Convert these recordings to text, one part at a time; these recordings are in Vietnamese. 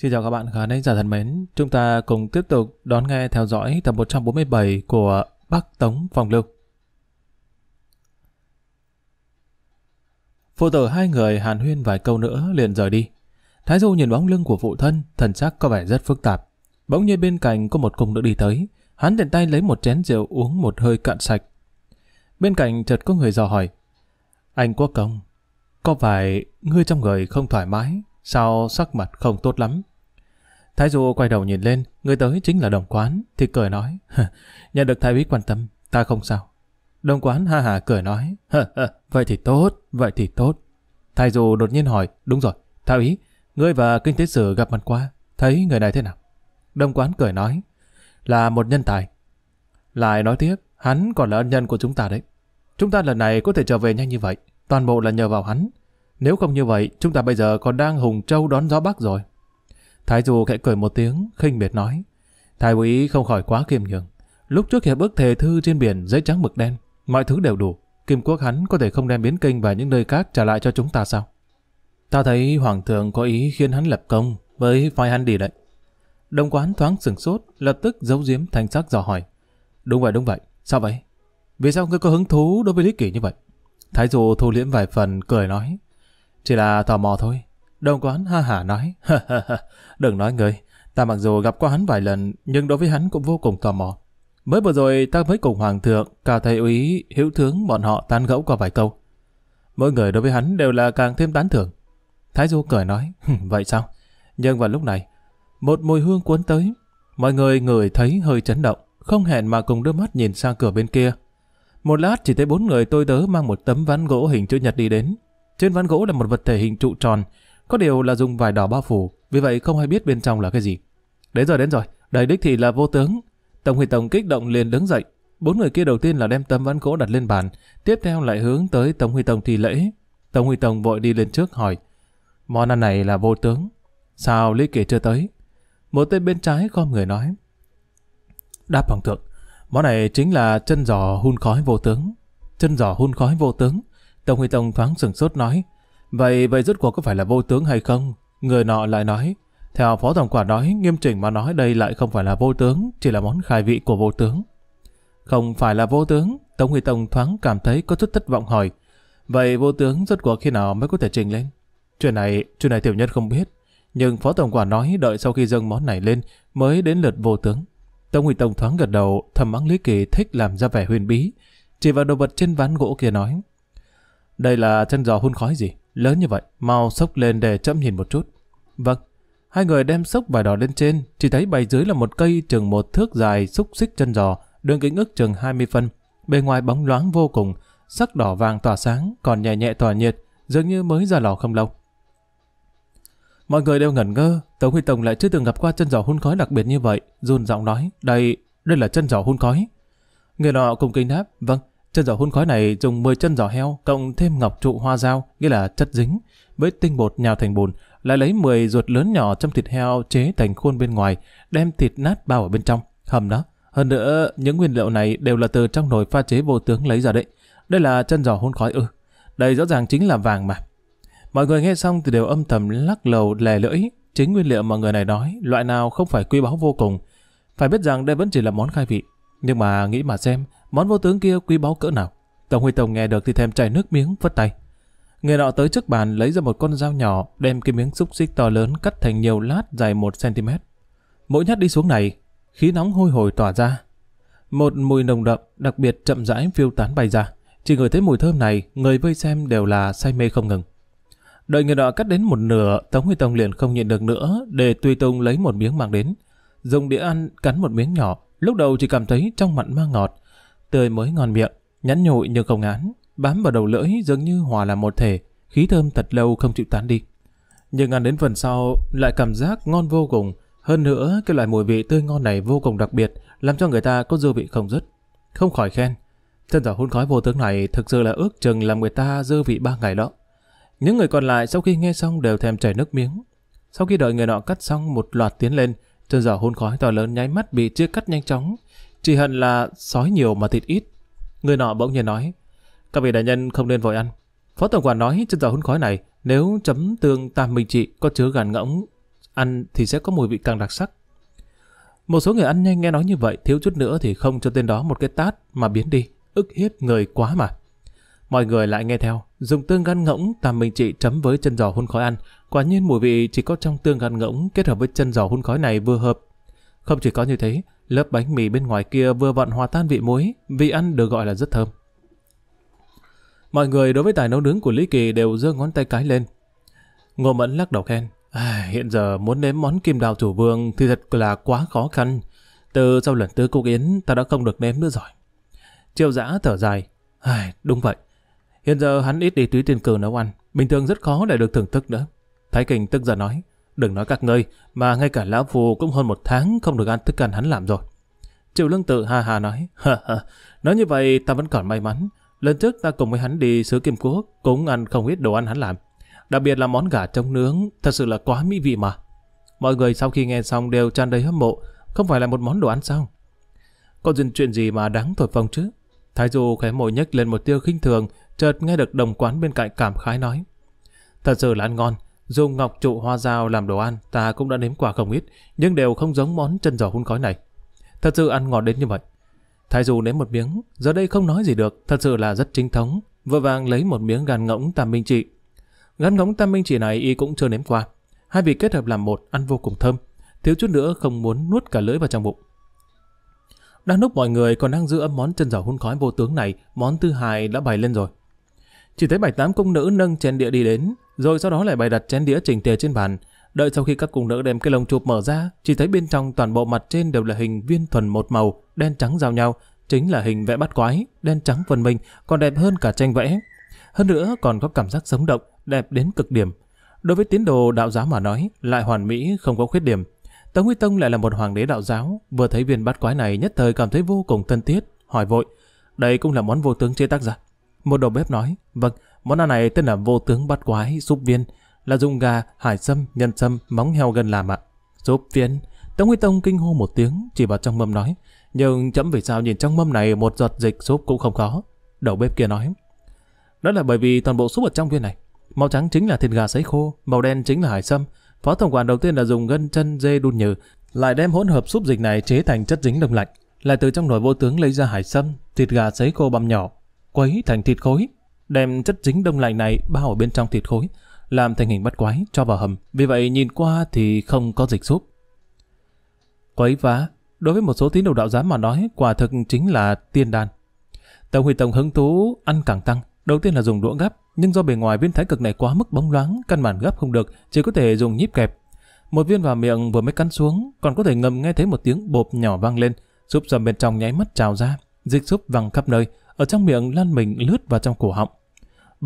Xin chào các bạn khán thính giả thân mến, chúng ta cùng tiếp tục đón nghe theo dõi tập 147 của Bắc Tống Phong Lưu. Phụ tử hai người hàn huyên vài câu nữa liền rời đi. Thái Du nhìn bóng lưng của phụ thân, thần sắc có vẻ rất phức tạp. Bỗng nhiên bên cạnh có một cung nữ đi tới, hắn tiện tay lấy một chén rượu uống một hơi cạn sạch. Bên cạnh chợt có người dò hỏi, Anh Quốc Công, có phải ngươi trong người không thoải mái, sao sắc mặt không tốt lắm? Thái Du quay đầu nhìn lên, người tới chính là đồng quán, thì cười nói, nhận được thái úy quan tâm, ta không sao. Đồng quán ha hà cười nói, vậy thì tốt, vậy thì tốt. Thái Du đột nhiên hỏi, đúng rồi, thái úy, ngươi và kinh tế sử gặp mặt qua, thấy người này thế nào? Đồng quán cười nói, là một nhân tài. Lại nói tiếp, hắn còn là ân nhân của chúng ta đấy. Chúng ta lần này có thể trở về nhanh như vậy, toàn bộ là nhờ vào hắn. Nếu không như vậy, chúng ta bây giờ còn đang hùng trâu đón gió bắc rồi. Thái Du khẽ cười một tiếng, khinh biệt nói. Thái úy không khỏi quá kiêm nhường. Lúc trước hiệp ước thề thư trên biển giấy trắng mực đen, mọi thứ đều đủ. Kim quốc hắn có thể không đem biến kinh và những nơi khác trả lại cho chúng ta sao? Ta thấy hoàng thượng có ý khiến hắn lập công với phái hắn đi đấy. Đông quán thoáng sừng sốt, lập tức giấu giếm thành sắc dò hỏi. Đúng vậy, đúng vậy. Sao vậy? Vì sao ngươi có hứng thú đối với lý kỷ như vậy? Thái Du thu liễm vài phần, cười nói. Chỉ là tò mò thôi. Đồng quán ha hả nói, đừng nói người, ta mặc dù gặp qua hắn vài lần, nhưng đối với hắn cũng vô cùng tò mò. Mới vừa rồi ta mới cùng Hoàng thượng, cả thầy úy, hữu tướng bọn họ tán gẫu qua vài câu. Mỗi người đối với hắn đều là càng thêm tán thưởng. Thái Du cười nói, vậy sao? Nhưng vào lúc này, một mùi hương cuốn tới, mọi người người thấy hơi chấn động, không hẹn mà cùng đưa mắt nhìn sang cửa bên kia. Một lát chỉ thấy bốn người tôi tớ mang một tấm ván gỗ hình chữ nhật đi đến. Trên ván gỗ là một vật thể hình trụ tròn, có điều là dùng vải đỏ bao phủ, vì vậy không ai biết bên trong là cái gì. Đến rồi đến rồi, đầy đích thì là vô tướng. Tổng Huy Tổng kích động liền đứng dậy. Bốn người kia đầu tiên là đem tấm ván gỗ đặt lên bàn, tiếp theo lại hướng tới Tổng Huy Tổng thì lễ. Tổng Huy Tổng vội đi lên trước hỏi, món ăn này là vô tướng, sao Lý Kỳ chưa tới? Một tên bên trái con người nói, đáp hoàng thượng, món này chính là chân giò hun khói vô tướng. Chân giò hun khói vô tướng. Tổng Huy Tổng thoáng sửng sốt nói, Vậy vậy rốt cuộc có phải là vô tướng hay không? Người nọ lại nói, theo phó tổng quản nói, nghiêm chỉnh mà nói đây lại không phải là vô tướng, chỉ là món khai vị của vô tướng. Không phải là vô tướng, Tống Huy Tông thoáng cảm thấy có chút thất vọng hỏi. Vậy vô tướng rốt cuộc khi nào mới có thể trình lên? Chuyện này, chuyện này tiểu nhân không biết. Nhưng phó tổng quản nói đợi sau khi dâng món này lên mới đến lượt vô tướng. Tống Huy Tông thoáng gật đầu, thầm mắng Lý Kỳ thích làm ra vẻ huyền bí. Chỉ vào đồ vật trên ván gỗ kia nói. Đây là chân giò hun khói gì? Lớn như vậy, mau sốc lên để chậm nhìn một chút. Vâng, hai người đem sốc vải đỏ lên trên, chỉ thấy bài dưới là một cây chừng một thước dài xúc xích chân giò, đường kính ước chừng 20 phân, bề ngoài bóng loáng vô cùng, sắc đỏ vàng tỏa sáng, còn nhẹ nhẹ tỏa nhiệt, dường như mới ra lò không lâu. Mọi người đều ngẩn ngơ, Tống Huy Tùng lại chưa từng gặp qua chân giò hun khói đặc biệt như vậy, run giọng nói, đây, đây là chân giò hun khói. Người nọ cùng kinh đáp, vâng, Chân giò hun khói này dùng 10 chân giò heo cộng thêm ngọc trụ hoa dao, nghĩa là chất dính, với tinh bột nhào thành bùn, lại lấy 10 ruột lớn nhỏ trong thịt heo chế thành khuôn bên ngoài, đem thịt nát bao ở bên trong, hầm đó. Hơn nữa, những nguyên liệu này đều là từ trong nồi pha chế vô tướng lấy ra đấy. Đây là chân giò hun khói ư. đây rõ ràng chính là vàng mà. Mọi người nghe xong thì đều âm thầm lắc lầu lè lưỡi. Chính nguyên liệu mà người này nói, loại nào không phải quý báu vô cùng. Phải biết rằng đây vẫn chỉ là món khai vị. Nhưng mà nghĩ mà xem, món vô tướng kia quý báu cỡ nào. Tổng Huy Tông nghe được thì thèm chảy nước miếng phất tay. Người nọ tới trước bàn lấy ra một con dao nhỏ, đem cái miếng xúc xích to lớn cắt thành nhiều lát dài một cm Mỗi nhát đi xuống này, khí nóng hôi hổi tỏa ra. Một mùi nồng đậm, đặc biệt chậm rãi phiêu tán bay ra. Chỉ người thấy mùi thơm này, người vây xem đều là say mê không ngừng. Đợi người nọ cắt đến một nửa, Tống Huy Tông liền không nhịn được nữa, để Tùy Tùng lấy một miếng mang đến. Dùng đĩa ăn, cắn một miếng nhỏ, lúc đầu chỉ cảm thấy trong mặn mang ngọt, tươi mới ngon miệng, nhắn nhụi như công án bám vào đầu lưỡi dường như hòa làm một thể, khí thơm thật lâu không chịu tán đi. Nhưng ăn đến phần sau lại cảm giác ngon vô cùng, hơn nữa cái loại mùi vị tươi ngon này vô cùng đặc biệt, làm cho người ta có dư vị không dứt. Không khỏi khen, chân giỏ hun khói vô tướng này thực sự là ước chừng làm người ta dư vị ba ngày đó. Những người còn lại sau khi nghe xong đều thèm chảy nước miếng. Sau khi đợi người nọ cắt xong một loạt tiến lên, chân giỏ hun khói to lớn nháy mắt bị chia cắt nhanh chóng, chỉ hận là sói nhiều mà thịt ít. Người nọ bỗng nhiên nói, các vị đại nhân không nên vội ăn. Phó tổng quản nói trên giò hun khói này, nếu chấm tương tam minh trị có chứa gàn ngỗng, ăn thì sẽ có mùi vị càng đặc sắc. Một số người ăn nhanh nghe nói như vậy, thiếu chút nữa thì không cho tên đó một cái tát mà biến đi, ức hiếp người quá mà. Mọi người lại nghe theo, dùng tương gan ngỗng tam minh trị chấm với chân giò hun khói ăn, quả nhiên mùi vị chỉ có trong tương gan ngỗng kết hợp với chân giò hun khói này vừa hợp. Không chỉ có như thế, Lớp bánh mì bên ngoài kia vừa vặn hòa tan vị muối, vị ăn được gọi là rất thơm. Mọi người đối với tài nấu nướng của Lý Kỳ đều giơ ngón tay cái lên. Ngô Mẫn lắc đầu khen. À, hiện giờ muốn nếm món kim đào chủ vương thì thật là quá khó khăn. Từ sau lần tư cung yến ta đã không được nếm nữa rồi. Triệu giã thở dài. À, đúng vậy. Hiện giờ hắn ít đi túy tiền cử nấu ăn. Bình thường rất khó để được thưởng thức nữa. Thái Kình tức giận nói. Đừng nói các ngươi, mà ngay cả lão phù cũng hơn một tháng không được ăn thức ăn hắn làm rồi. Triệu lương tự ha ha nói, ha ha, nói như vậy ta vẫn còn may mắn. Lần trước ta cùng với hắn đi xứ Kim Quốc, cũng ăn không ít đồ ăn hắn làm. Đặc biệt là món gà trống nướng, thật sự là quá mỹ vị mà. Mọi người sau khi nghe xong đều tràn đầy hâm mộ, không phải là một món đồ ăn sao? Có duyên chuyện gì mà đáng thổi phồng chứ? Thái Du khẽ mồi nhếch lên một tiêu khinh thường, chợt nghe được đồng quán bên cạnh cảm khái nói. Thật sự là ăn ngon, Dùng ngọc trụ hoa dao làm đồ ăn, ta cũng đã nếm quả không ít, nhưng đều không giống món chân giò hun khói này. Thật sự ăn ngọt đến như vậy. Thái dù nếm một miếng, giờ đây không nói gì được, thật sự là rất chính thống, vội vàng lấy một miếng gan ngỗng tam minh trị. Gan ngỗng tam minh trị này y cũng chưa nếm qua. Hai vị kết hợp làm một, ăn vô cùng thơm, thiếu chút nữa không muốn nuốt cả lưỡi vào trong bụng. Đang lúc mọi người còn đang giữ ấm món chân giò hun khói vô tướng này, món thứ hai đã bày lên rồi. Chỉ thấy bảy tám công nữ nâng chén đĩa đi đến, rồi sau đó lại bày đặt chén đĩa chỉnh tề trên bàn. Đợi sau khi các cung nữ đem cái lồng chụp mở ra, chỉ thấy bên trong toàn bộ mặt trên đều là hình viên thuần một màu, đen trắng giao nhau, chính là hình vẽ bắt quái, đen trắng phần mình, còn đẹp hơn cả tranh vẽ. Hơn nữa còn có cảm giác sống động, đẹp đến cực điểm. Đối với tín đồ đạo giáo mà nói, lại hoàn mỹ không có khuyết điểm. Tống Huy Tông lại là một hoàng đế đạo giáo, vừa thấy viên bát quái này nhất thời cảm thấy vô cùng thân thiết, hỏi vội. Đây cũng là món vô tướng chế tác ra. Một đầu bếp nói, vâng, Món ăn này tên là vô tướng bát quái, súp viên, là dùng gà, hải sâm, nhân sâm, móng heo gần làm ạ. Súp viên, Tống Huy Tông kinh hô một tiếng, chỉ vào trong mâm nói. Nhưng chấm vì sao nhìn trong mâm này một giọt dịch súp cũng không có. Đầu bếp kia nói. Đó là bởi vì toàn bộ súp ở trong viên này. Màu trắng chính là thịt gà sấy khô, màu đen chính là hải sâm. Phó tổng quản đầu tiên là dùng gân chân dê đun nhừ, lại đem hỗn hợp súp dịch này chế thành chất dính đông lạnh, lại từ trong nồi vô tướng lấy ra hải sâm, thịt gà sấy khô băm nhỏ, quấy thành thịt khối, đem chất dính đông lạnh này bao ở bên trong thịt khối, làm thành hình bắt quái cho vào hầm, vì vậy nhìn qua thì không có dịch súp. Quấy phá đối với một số tín đồ đạo giám mà nói, quả thực chính là tiên đan. Tổng Huy Tổng hứng thú ăn càng tăng, đầu tiên là dùng đũa gắp, nhưng do bề ngoài viên thái cực này quá mức bóng loáng, căn bản gắp không được, chỉ có thể dùng nhíp kẹp. Một viên vào miệng vừa mới cắn xuống, còn có thể ngầm nghe thấy một tiếng bộp nhỏ vang lên, súp dầm bên trong nháy mắt trào ra, dịch súp văng khắp nơi, ở trong miệng lan mình lướt vào trong cổ họng.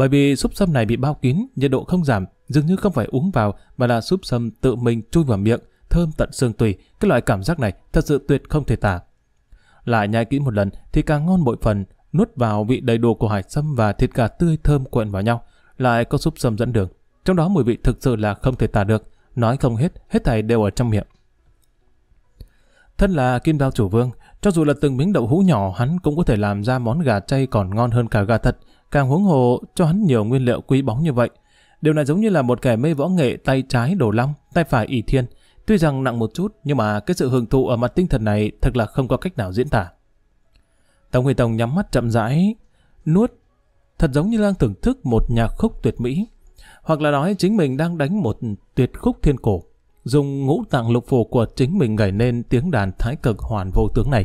Bởi vì súp sâm này bị bao kín, nhiệt độ không giảm, dường như không phải uống vào mà là súp sâm tự mình chui vào miệng, thơm tận xương tùy. Cái loại cảm giác này thật sự tuyệt không thể tả. Lại nhai kỹ một lần thì càng ngon bội phần, nuốt vào vị đầy đủ của hải sâm và thịt gà tươi thơm quện vào nhau, lại có súp sâm dẫn đường. Trong đó mùi vị thực sự là không thể tả được, nói không hết, hết thảy đều ở trong miệng. Thân là kim giao chủ vương, cho dù là từng miếng đậu hũ nhỏ hắn cũng có thể làm ra món gà chay còn ngon hơn cả gà thật, Càng huống hồ cho hắn nhiều nguyên liệu quý báu như vậy. Điều này giống như là một kẻ mê võ nghệ tay trái đổ long, tay phải ỷ thiên. Tuy rằng nặng một chút, nhưng mà cái sự hưởng thụ ở mặt tinh thần này thật là không có cách nào diễn tả. Tống Huy Tông nhắm mắt chậm rãi, nuốt, thật giống như đang thưởng thức một nhạc khúc tuyệt mỹ. Hoặc là nói chính mình đang đánh một tuyệt khúc thiên cổ, dùng ngũ tạng lục phổ của chính mình gảy nên tiếng đàn thái cực hoàn vô tướng này.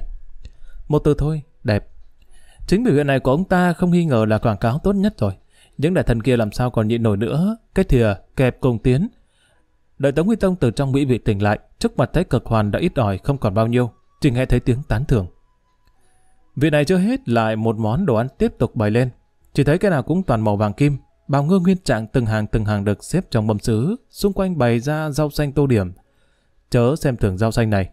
Một từ thôi, đẹp. Chính biểu hiện này của ông ta không nghi ngờ là quảng cáo tốt nhất rồi. Những đại thần kia làm sao còn nhịn nổi nữa, cái thìa kẹp cùng tiến. Đợi Tống Huy Tông từ trong mỹ vị tỉnh lại, trước mặt thấy cực hoàn đã ít ỏi không còn bao nhiêu, chỉ nghe thấy tiếng tán thưởng. Vị này chưa hết lại một món đồ ăn tiếp tục bày lên. Chỉ thấy cái nào cũng toàn màu vàng kim, bào ngư nguyên trạng từng hàng từng hàng được xếp trong mâm xứ xung quanh bày ra rau xanh tô điểm. Chớ xem thường rau xanh này.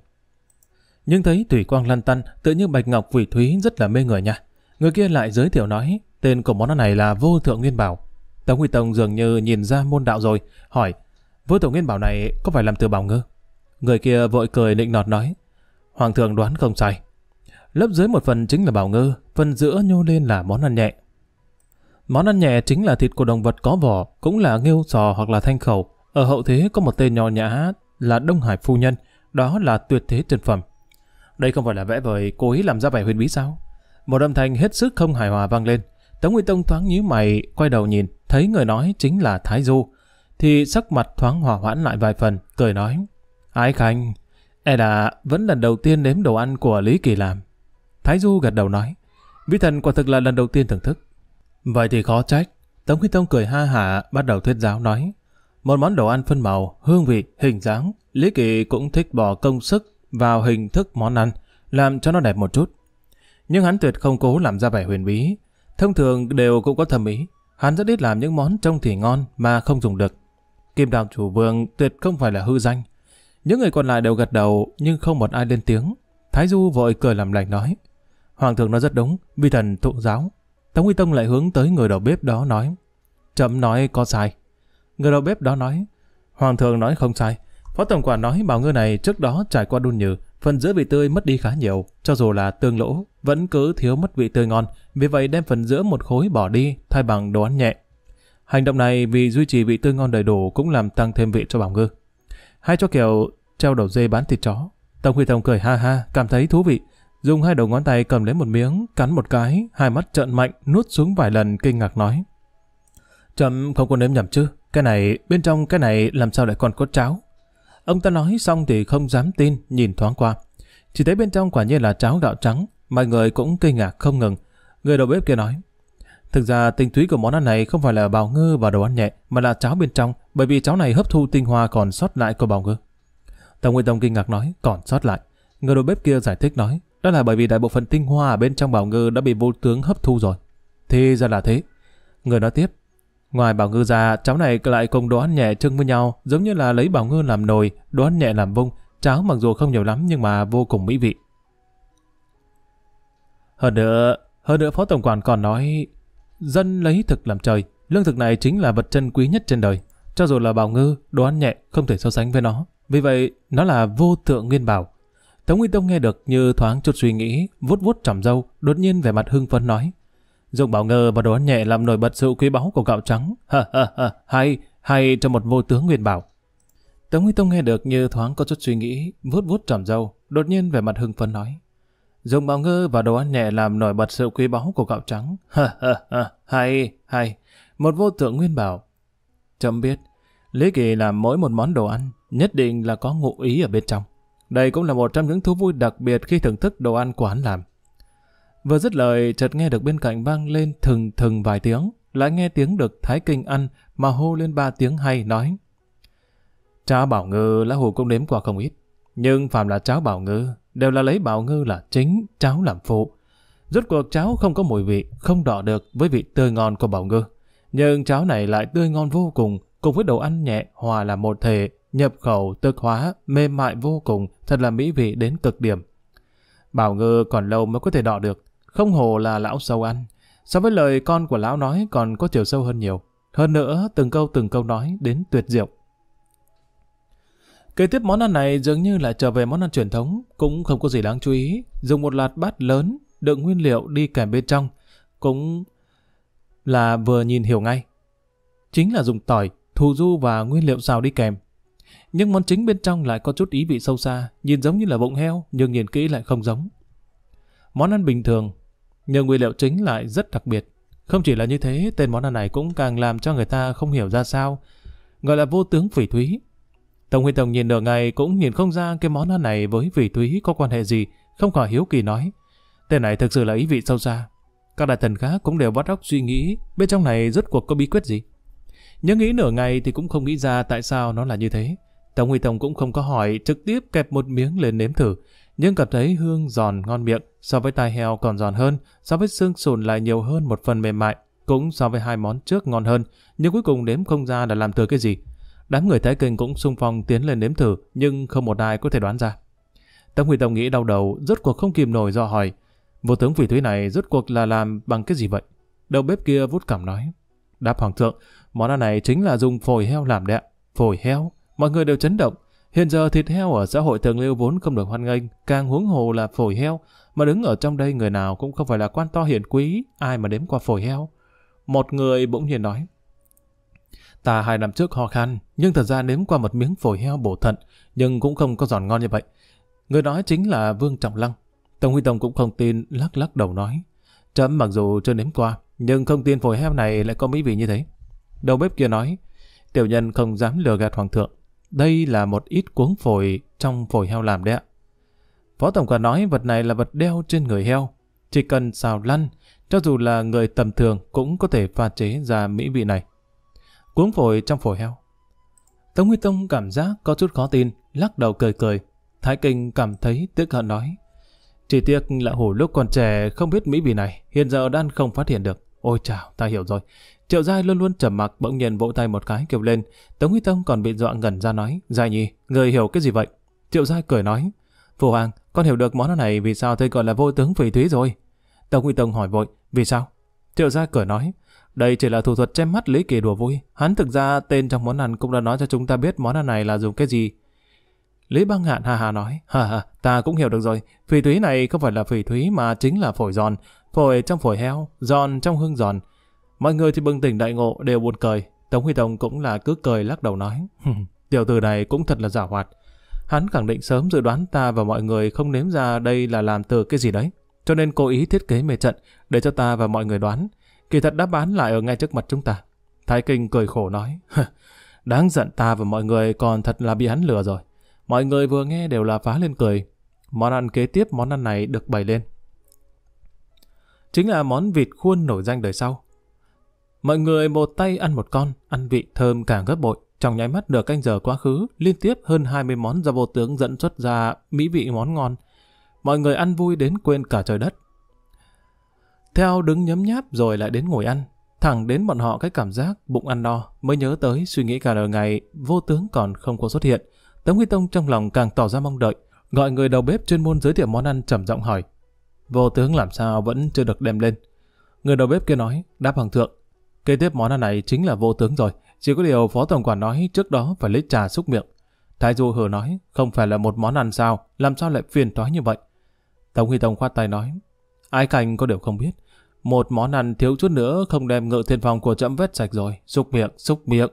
Nhưng thấy thủy quang lăn tăn, tự như bạch ngọc quỷ thúy rất là mê người nha. Người kia lại giới thiệu nói, tên của món này là Vô Thượng Nguyên Bảo. Tống Huy Tông dường như nhìn ra môn đạo rồi, hỏi, Vô Thượng Nguyên Bảo này có phải làm từ bảo ngư? Người kia vội cười nịnh nọt nói, Hoàng thượng đoán không sai. Lớp dưới một phần chính là bảo ngư, phần giữa nhô lên là món ăn nhẹ. Món ăn nhẹ chính là thịt của động vật có vỏ, cũng là nghêu sò hoặc là thanh khẩu. Ở hậu thế có một tên nhỏ nhã là Đông Hải Phu Nhân, đó là tuyệt thế chân phẩm. Đây không phải là vẽ vời cố ý làm ra vẻ huyền bí sao? Một âm thanh hết sức không hài hòa vang lên. Tống Huy Tông thoáng nhíu mày, quay đầu nhìn, thấy người nói chính là Thái Du. Thì sắc mặt thoáng hòa hoãn lại vài phần, cười nói. Ái Khanh, e là vẫn lần đầu tiên nếm đồ ăn của Lý Kỳ làm. Thái Du gật đầu nói. Vĩ thần quả thực là lần đầu tiên thưởng thức. Vậy thì khó trách. Tống Huy Tông cười ha hả, bắt đầu thuyết giáo nói. Một món đồ ăn phân màu, hương vị, hình dáng. Lý Kỳ cũng thích bỏ công sức vào hình thức món ăn, làm cho nó đẹp một chút nhưng hắn tuyệt không cố làm ra vẻ huyền bí. Thông thường đều cũng có thẩm ý, hắn rất ít làm những món trông thì ngon mà không dùng được. Kim Đào Chủ Vương tuyệt không phải là hư danh. Những người còn lại đều gật đầu nhưng không một ai lên tiếng. Thái Du vội cười làm lành nói. Hoàng thượng nói rất đúng, vi thần thụ giáo. Tống Huy Tông lại hướng tới người đầu bếp đó nói. Chậm nói có sai. Người đầu bếp đó nói. Hoàng thượng nói không sai. Phó Tổng quản nói bảo ngươi này trước đó trải qua đun nhừ, Phần giữa vị tươi mất đi khá nhiều, cho dù là tương lỗ, vẫn cứ thiếu mất vị tươi ngon, vì vậy đem phần giữa một khối bỏ đi thay bằng đồ ăn nhẹ. Hành động này vì duy trì vị tươi ngon đầy đủ cũng làm tăng thêm vị cho bào ngư. Hai cho kiểu treo đầu dê bán thịt chó. Tông Huy Thông cười ha ha, cảm thấy thú vị. Dùng hai đầu ngón tay cầm lấy một miếng, cắn một cái, hai mắt trợn mạnh, nuốt xuống vài lần kinh ngạc nói. Chậm không có nếm nhầm chứ, cái này, bên trong cái này làm sao lại còn có cháo? Ông ta nói xong thì không dám tin, nhìn thoáng qua. Chỉ thấy bên trong quả nhiên là cháo gạo trắng, mọi người cũng kinh ngạc không ngừng. Người đầu bếp kia nói, Thực ra tinh túy của món ăn này không phải là bào ngư và đồ ăn nhẹ, mà là cháo bên trong, bởi vì cháo này hấp thu tinh hoa còn sót lại của bào ngư. Tổng Nguyên Tông kinh ngạc nói, còn sót lại. Người đầu bếp kia giải thích nói, đó là bởi vì đại bộ phận tinh hoa ở bên trong bào ngư đã bị vô tướng hấp thu rồi. Thì ra là thế. Người nói tiếp, Ngoài Bảo Ngư ra, cháu này lại cùng đồ nhẹ trưng với nhau, giống như là lấy Bảo Ngư làm nồi, đồ nhẹ làm vung. Cháo mặc dù không nhiều lắm nhưng mà vô cùng mỹ vị. Hơn nữa, hơn nữa Phó Tổng quản còn nói, dân lấy thực làm trời, lương thực này chính là vật chân quý nhất trên đời. Cho dù là Bảo Ngư, đồ nhẹ không thể so sánh với nó. Vì vậy, nó là vô thượng nguyên bảo. Tống Nguyên Tông nghe được như thoáng chút suy nghĩ, vuốt vuốt trỏm dâu, đột nhiên về mặt hưng phấn nói. Dung Bảo Ngờ và đồ nhẹ làm nổi bật sự quý báu của gạo trắng. Ha ha ha, hay, hay cho một vô tướng nguyên bảo. Tống Huy Tông nghe được như thoáng có chút suy nghĩ, vuốt vuốt trầm râu, đột nhiên về mặt hưng phấn nói. Dùng bảo ngơ và đồ ăn nhẹ làm nổi bật sự quý báu của gạo trắng. Ha ha ha, hay, hay, một vô tượng nguyên bảo. Chậm biết, Lý Kỳ làm mỗi một món đồ ăn, nhất định là có ngụ ý ở bên trong. Đây cũng là một trong những thú vui đặc biệt khi thưởng thức đồ ăn của hắn làm. Vừa dứt lời, chợt nghe được bên cạnh vang lên thừng thừng vài tiếng, lại nghe tiếng được Thái Kinh ăn mà hô lên ba tiếng hay nói. Cháo bảo ngư lá hù cũng đếm qua không ít, nhưng phàm là cháo bảo ngư, đều là lấy bảo ngư là chính, cháo làm phụ. Rốt cuộc cháo không có mùi vị, không đỏ được với vị tươi ngon của bảo ngư. Nhưng cháo này lại tươi ngon vô cùng, cùng với đồ ăn nhẹ, hòa là một thể, nhập khẩu, tức hóa, mềm mại vô cùng, thật là mỹ vị đến cực điểm. Bảo ngư còn lâu mới có thể đọ được, không hồ là lão sâu ăn. So với lời con của lão nói còn có chiều sâu hơn nhiều. Hơn nữa, từng câu từng câu nói đến tuyệt diệu. Kế tiếp món ăn này dường như lại trở về món ăn truyền thống, cũng không có gì đáng chú ý. Dùng một lạt bát lớn, đựng nguyên liệu đi kèm bên trong, cũng là vừa nhìn hiểu ngay. Chính là dùng tỏi, thù du và nguyên liệu xào đi kèm. Nhưng món chính bên trong lại có chút ý vị sâu xa, nhìn giống như là bụng heo, nhưng nhìn kỹ lại không giống. Món ăn bình thường, nhưng nguyên liệu chính lại rất đặc biệt. Không chỉ là như thế, tên món ăn này cũng càng làm cho người ta không hiểu ra sao. Gọi là vô tướng phỉ thúy. Tổng Huy Tổng nhìn nửa ngày cũng nhìn không ra cái món ăn này với phỉ thúy có quan hệ gì, không khỏi hiếu kỳ nói. Tên này thực sự là ý vị sâu xa. Các đại thần khác cũng đều bắt óc suy nghĩ bên trong này rốt cuộc có bí quyết gì. nhớ nghĩ nửa ngày thì cũng không nghĩ ra tại sao nó là như thế. Tổng Huy Tổng cũng không có hỏi, trực tiếp kẹp một miếng lên nếm thử, nhưng cảm thấy hương giòn ngon miệng so với tai heo còn giòn hơn, so với xương sùn lại nhiều hơn một phần mềm mại, cũng so với hai món trước ngon hơn, nhưng cuối cùng đếm không ra là làm từ cái gì. Đám người thái kinh cũng xung phong tiến lên nếm thử, nhưng không một ai có thể đoán ra. Tống Huy Tông nghĩ đau đầu, rốt cuộc không kìm nổi do hỏi, vô tướng phỉ thúy này rốt cuộc là làm bằng cái gì vậy? Đầu bếp kia vút cảm nói, đáp hoàng thượng, món ăn này chính là dùng phổi heo làm đấy phổi heo, mọi người đều chấn động. Hiện giờ thịt heo ở xã hội thường lưu vốn không được hoan nghênh, càng huống hồ là phổi heo, mà đứng ở trong đây người nào cũng không phải là quan to hiển quý, ai mà đếm qua phổi heo. Một người bỗng nhiên nói, Ta hai năm trước ho khan, nhưng thật ra nếm qua một miếng phổi heo bổ thận, nhưng cũng không có giòn ngon như vậy. Người nói chính là Vương Trọng Lăng. Tổng Huy Tông cũng không tin, lắc lắc đầu nói. Trẫm mặc dù chưa nếm qua, nhưng không tin phổi heo này lại có mỹ vị như thế. Đầu bếp kia nói, tiểu nhân không dám lừa gạt hoàng thượng, đây là một ít cuống phổi trong phổi heo làm đấy ạ. Phó Tổng quản nói vật này là vật đeo trên người heo. Chỉ cần xào lăn, cho dù là người tầm thường cũng có thể pha chế ra mỹ vị này. Cuống phổi trong phổi heo. Tống Huy Tông cảm giác có chút khó tin, lắc đầu cười cười. Thái Kinh cảm thấy tức hận nói. Chỉ tiếc là hổ lúc còn trẻ không biết mỹ vị này, hiện giờ đang không phát hiện được. Ôi chào, ta hiểu rồi. Triệu Giai luôn luôn trầm mặc bỗng nhiên vỗ tay một cái kêu lên. Tống Huy Tông còn bị dọa ngẩn ra nói. Giai nhi, người hiểu cái gì vậy? Triệu Giai cười nói. Phụ hoàng, con hiểu được món này vì sao thầy gọi là vô tướng phỉ thúy rồi. Tống Huy Tông hỏi vội. Vì sao? Triệu Giai cười nói. Đây chỉ là thủ thuật che mắt Lý Kỳ đùa vui. Hắn thực ra tên trong món ăn cũng đã nói cho chúng ta biết món ăn này là dùng cái gì. Lý Băng Hạn hà hà nói, hà hà, ta cũng hiểu được rồi, phỉ thúy này không phải là phỉ thúy mà chính là phổi giòn, phổi trong phổi heo, giòn trong hương giòn, Mọi người thì bừng tỉnh đại ngộ đều buồn cười. Tống Huy Tông cũng là cứ cười lắc đầu nói. Tiểu tử này cũng thật là giả hoạt. Hắn khẳng định sớm dự đoán ta và mọi người không nếm ra đây là làm từ cái gì đấy. Cho nên cố ý thiết kế mề trận để cho ta và mọi người đoán. Kỳ thật đáp án lại ở ngay trước mặt chúng ta. Thái Kinh cười khổ nói. Đáng giận ta và mọi người còn thật là bị hắn lừa rồi. Mọi người vừa nghe đều là phá lên cười. Món ăn kế tiếp món ăn này được bày lên. Chính là món vịt khuôn nổi danh đời sau. Mọi người một tay ăn một con, ăn vị thơm càng gấp bội. Trong nháy mắt nửa canh giờ quá khứ, liên tiếp hơn 20 món do vô tướng dẫn xuất ra mỹ vị món ngon. Mọi người ăn vui đến quên cả trời đất. Theo đứng nhấm nháp rồi lại đến ngồi ăn. Thẳng đến bọn họ cái cảm giác bụng ăn no mới nhớ tới suy nghĩ cả đời ngày vô tướng còn không có xuất hiện. Tống Huy Tông trong lòng càng tỏ ra mong đợi, gọi người đầu bếp chuyên môn giới thiệu món ăn trầm giọng hỏi. Vô tướng làm sao vẫn chưa được đem lên. Người đầu bếp kia nói, đáp hoàng thượng, Kế tiếp món ăn này chính là vô tướng rồi, chỉ có điều phó tổng quản nói trước đó phải lấy trà xúc miệng. Thái Du hừ nói, không phải là một món ăn sao, làm sao lại phiền toái như vậy. Tống Huy Tông khoát tay nói, ai cảnh có điều không biết, một món ăn thiếu chút nữa không đem ngự thiên phòng của trẫm vết sạch rồi, xúc miệng, xúc miệng.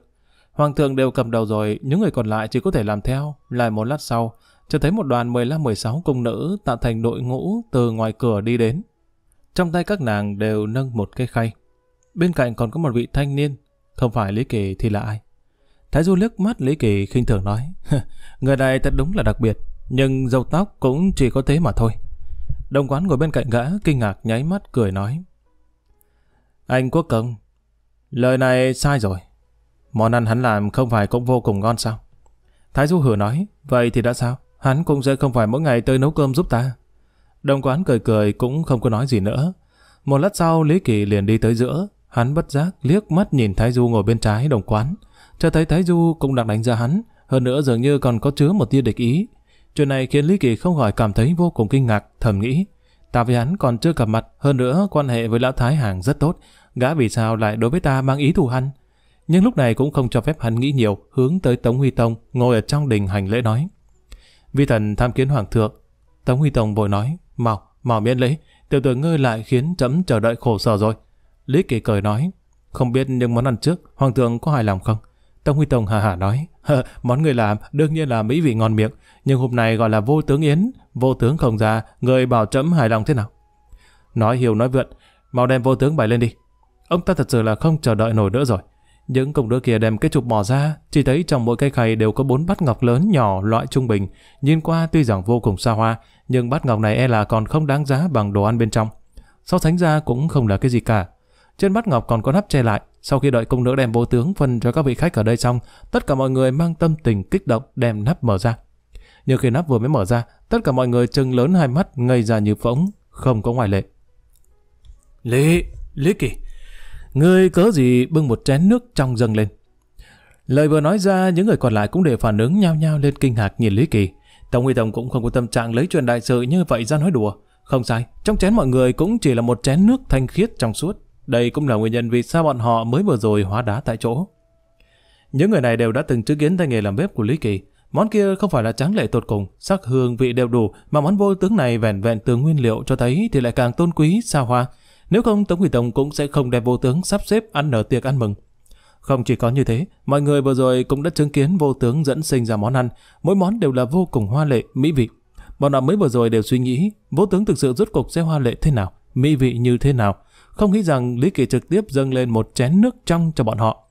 Hoàng thượng đều cầm đầu rồi, những người còn lại chỉ có thể làm theo. Lại một lát sau, cho thấy một đoàn 15-16 công nữ tạo thành đội ngũ từ ngoài cửa đi đến. Trong tay các nàng đều nâng một cái khay. Bên cạnh còn có một vị thanh niên, không phải Lý Kỳ thì là ai? Thái Du liếc mắt Lý Kỳ khinh thường nói, người này thật đúng là đặc biệt, nhưng dâu tóc cũng chỉ có thế mà thôi. Đồng quán ngồi bên cạnh gã kinh ngạc nháy mắt cười nói, Anh Quốc Công, lời này sai rồi. Món ăn hắn làm không phải cũng vô cùng ngon sao? Thái Du hử nói, vậy thì đã sao? Hắn cũng sẽ không phải mỗi ngày tới nấu cơm giúp ta. Đồng quán cười cười cũng không có nói gì nữa. Một lát sau Lý Kỳ liền đi tới giữa, Hắn bất giác liếc mắt nhìn Thái Du ngồi bên trái đồng quán, cho thấy Thái Du cũng đang đánh giá hắn, hơn nữa dường như còn có chứa một tia địch ý. Chuyện này khiến Lý Kỳ không khỏi cảm thấy vô cùng kinh ngạc, thầm nghĩ. Ta với hắn còn chưa gặp mặt, hơn nữa quan hệ với lão Thái Hàng rất tốt, gã vì sao lại đối với ta mang ý thù hắn. Nhưng lúc này cũng không cho phép hắn nghĩ nhiều, hướng tới Tống Huy Tông, ngồi ở trong đình hành lễ nói. Vi thần tham kiến Hoàng thượng, Tống Huy Tông vội nói, mau, mau miễn lễ, tiểu tử ngươi lại khiến chấm chờ đợi khổ sở rồi. Lý Kỳ cười nói, không biết những món ăn trước, Hoàng thượng có hài lòng không? Tông Huy Tông hà hà nói, món người làm đương nhiên là mỹ vị ngon miệng, nhưng hôm nay gọi là vô tướng yến, vô tướng không ra, người bảo chấm hài lòng thế nào? Nói hiểu nói vượn, mau đem vô tướng bày lên đi. Ông ta thật sự là không chờ đợi nổi nữa rồi. Những công đứa kia đem cái chụp bỏ ra, chỉ thấy trong mỗi cây khay đều có bốn bát ngọc lớn nhỏ loại trung bình. Nhìn qua tuy rằng vô cùng xa hoa, nhưng bát ngọc này e là còn không đáng giá bằng đồ ăn bên trong. So sánh ra cũng không là cái gì cả. Trên mắt Ngọc còn có nắp che lại. Sau khi đợi cung nữ đem vô tướng phân cho các vị khách ở đây xong, tất cả mọi người mang tâm tình kích động đem nắp mở ra. Nhưng khi nắp vừa mới mở ra, tất cả mọi người chừng lớn hai mắt ngây ra như phỗng, không có ngoại lệ. Lý, Lý Kỳ, ngươi cớ gì bưng một chén nước trong dâng lên? Lời vừa nói ra, những người còn lại cũng đều phản ứng nhao nhao lên kinh ngạc nhìn Lý Kỳ. Tổng Huy Tổng cũng không có tâm trạng lấy chuyện đại sự như vậy ra nói đùa. Không sai, trong chén mọi người cũng chỉ là một chén nước thanh khiết trong suốt. Đây cũng là nguyên nhân vì sao bọn họ mới vừa rồi hóa đá tại chỗ. Những người này đều đã từng chứng kiến tay nghề làm bếp của Lý Kỳ. Món kia không phải là tráng lệ tột cùng, sắc hương vị đều đủ, mà món vô tướng này vẹn vẹn từ nguyên liệu cho thấy thì lại càng tôn quý, xa hoa. Nếu không Tống Quỷ Tông cũng sẽ không đem vô tướng sắp xếp ăn nở tiệc ăn mừng. Không chỉ có như thế, mọi người vừa rồi cũng đã chứng kiến vô tướng dẫn sinh ra món ăn, mỗi món đều là vô cùng hoa lệ, mỹ vị. Bọn họ mới vừa rồi đều suy nghĩ, vô tướng thực sự rốt cục sẽ hoa lệ thế nào, mỹ vị như thế nào. Không nghĩ rằng Lý Kỳ trực tiếp dâng lên một chén nước trong cho bọn họ.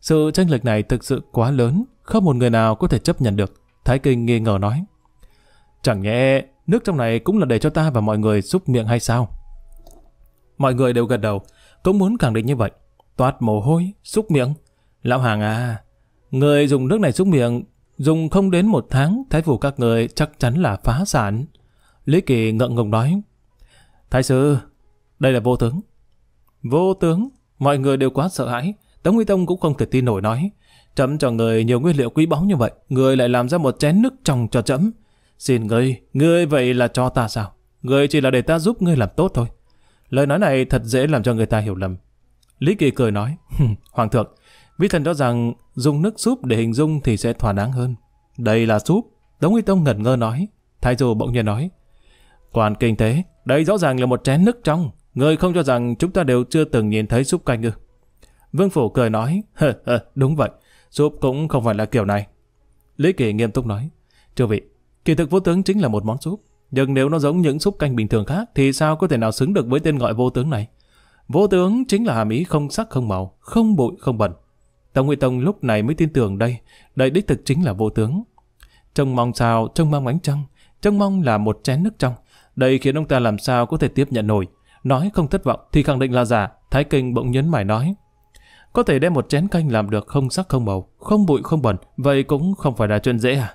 Sự tranh lệch này thực sự quá lớn, không một người nào có thể chấp nhận được. Thái Kinh nghi ngờ nói. Chẳng nhẽ nước trong này cũng là để cho ta và mọi người xúc miệng hay sao? Mọi người đều gật đầu, cũng muốn khẳng định như vậy. Toát mồ hôi, xúc miệng. Lão Hàng à, người dùng nước này xúc miệng, dùng không đến một tháng, thái phủ các người chắc chắn là phá sản. Lý Kỳ ngượng ngùng nói. Thái sư, đây là vô tướng, Vô tướng, mọi người đều quá sợ hãi. Tống Huy Tông cũng không thể tin nổi nói. Chấm cho người nhiều nguyên liệu quý báu như vậy, người lại làm ra một chén nước trong cho chấm. Xin ngươi, ngươi vậy là cho ta sao? Ngươi chỉ là để ta giúp ngươi làm tốt thôi. Lời nói này thật dễ làm cho người ta hiểu lầm. Lý Kỳ cười nói, Hoàng thượng, vi thần cho rằng dùng nước súp để hình dung thì sẽ thỏa đáng hơn. Đây là súp, Tống Huy Tông ngẩn ngơ nói. Thái Dù bỗng nhiên nói, Toàn kinh tế, đây rõ ràng là một chén nước trong, Người không cho rằng chúng ta đều chưa từng nhìn thấy súp canh ư. Vương Phủ cười nói, hờ hờ, đúng vậy, súp cũng không phải là kiểu này. Lý Kỳ nghiêm túc nói, chưa vị, kỳ thực vô tướng chính là một món súp, nhưng nếu nó giống những súp canh bình thường khác thì sao có thể nào xứng được với tên gọi vô tướng này. Vô tướng chính là hàm ý không sắc không màu, không bụi không bẩn. tổng Huy Tông lúc này mới tin tưởng đây, đây đích thực chính là vô tướng. Trông mong sao, trông mong ánh trăng, trông mong là một chén nước trong. Đây khiến ông ta làm sao có thể tiếp nhận nổi nói không thất vọng thì khẳng định là giả, Thái Kinh bỗng nhấn mày nói. Có thể đem một chén canh làm được không sắc không màu, không bụi không bẩn, vậy cũng không phải là chuyện dễ à?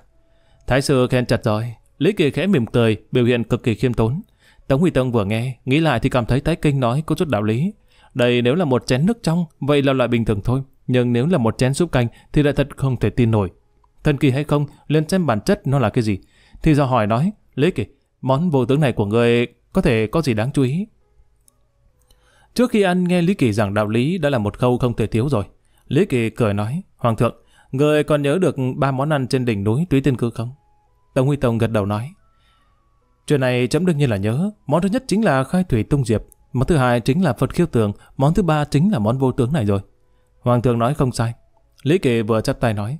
Thái sư khen chặt rồi, Lý Kỳ khẽ mỉm cười, biểu hiện cực kỳ khiêm tốn. Tống Huy Tông vừa nghe, nghĩ lại thì cảm thấy Thái Kinh nói có chút đạo lý. Đây nếu là một chén nước trong, vậy là loại bình thường thôi. Nhưng nếu là một chén súp canh thì lại thật không thể tin nổi. Thần kỳ hay không, lên xem bản chất nó là cái gì. Thì do hỏi nói, Lý Kỳ, món vô tướng này của người có thể có gì đáng chú ý. Trước khi ăn nghe Lý Kỳ giảng đạo lý đã là một khâu không thể thiếu rồi. Lý Kỳ cười nói, Hoàng thượng, người còn nhớ được ba món ăn trên đỉnh núi túy tiên cư không? Tống Huy Tông gật đầu nói, Chuyện này chấm đương nhiên là nhớ, món thứ nhất chính là khai thủy tung diệp, món thứ hai chính là Phật khiêu tường, món thứ ba chính là món vô tướng này rồi. Hoàng thượng nói không sai. Lý Kỳ vừa chắp tay nói,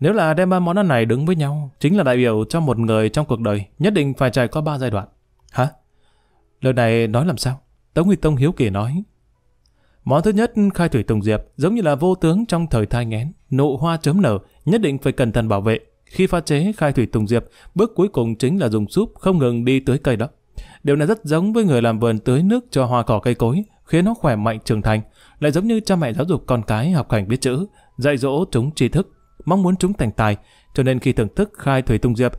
nếu là đem ba món ăn này đứng với nhau, chính là đại biểu cho một người trong cuộc đời, nhất định phải trải qua ba giai đoạn. Hả? Lời này nói làm sao? Tống Huy Tông hiếu kỳ nói. Món thứ nhất khai thủy tùng diệp giống như là vô tướng trong thời thai nghén, nụ hoa chấm nở, nhất định phải cẩn thận bảo vệ. Khi pha chế khai thủy tùng diệp, bước cuối cùng chính là dùng súp không ngừng đi tưới cây đó. Điều này rất giống với người làm vườn tưới nước cho hoa cỏ cây cối, khiến nó khỏe mạnh trưởng thành, lại giống như cha mẹ giáo dục con cái học hành biết chữ, dạy dỗ chúng tri thức, mong muốn chúng thành tài, cho nên khi thưởng thức khai thủy tùng diệp,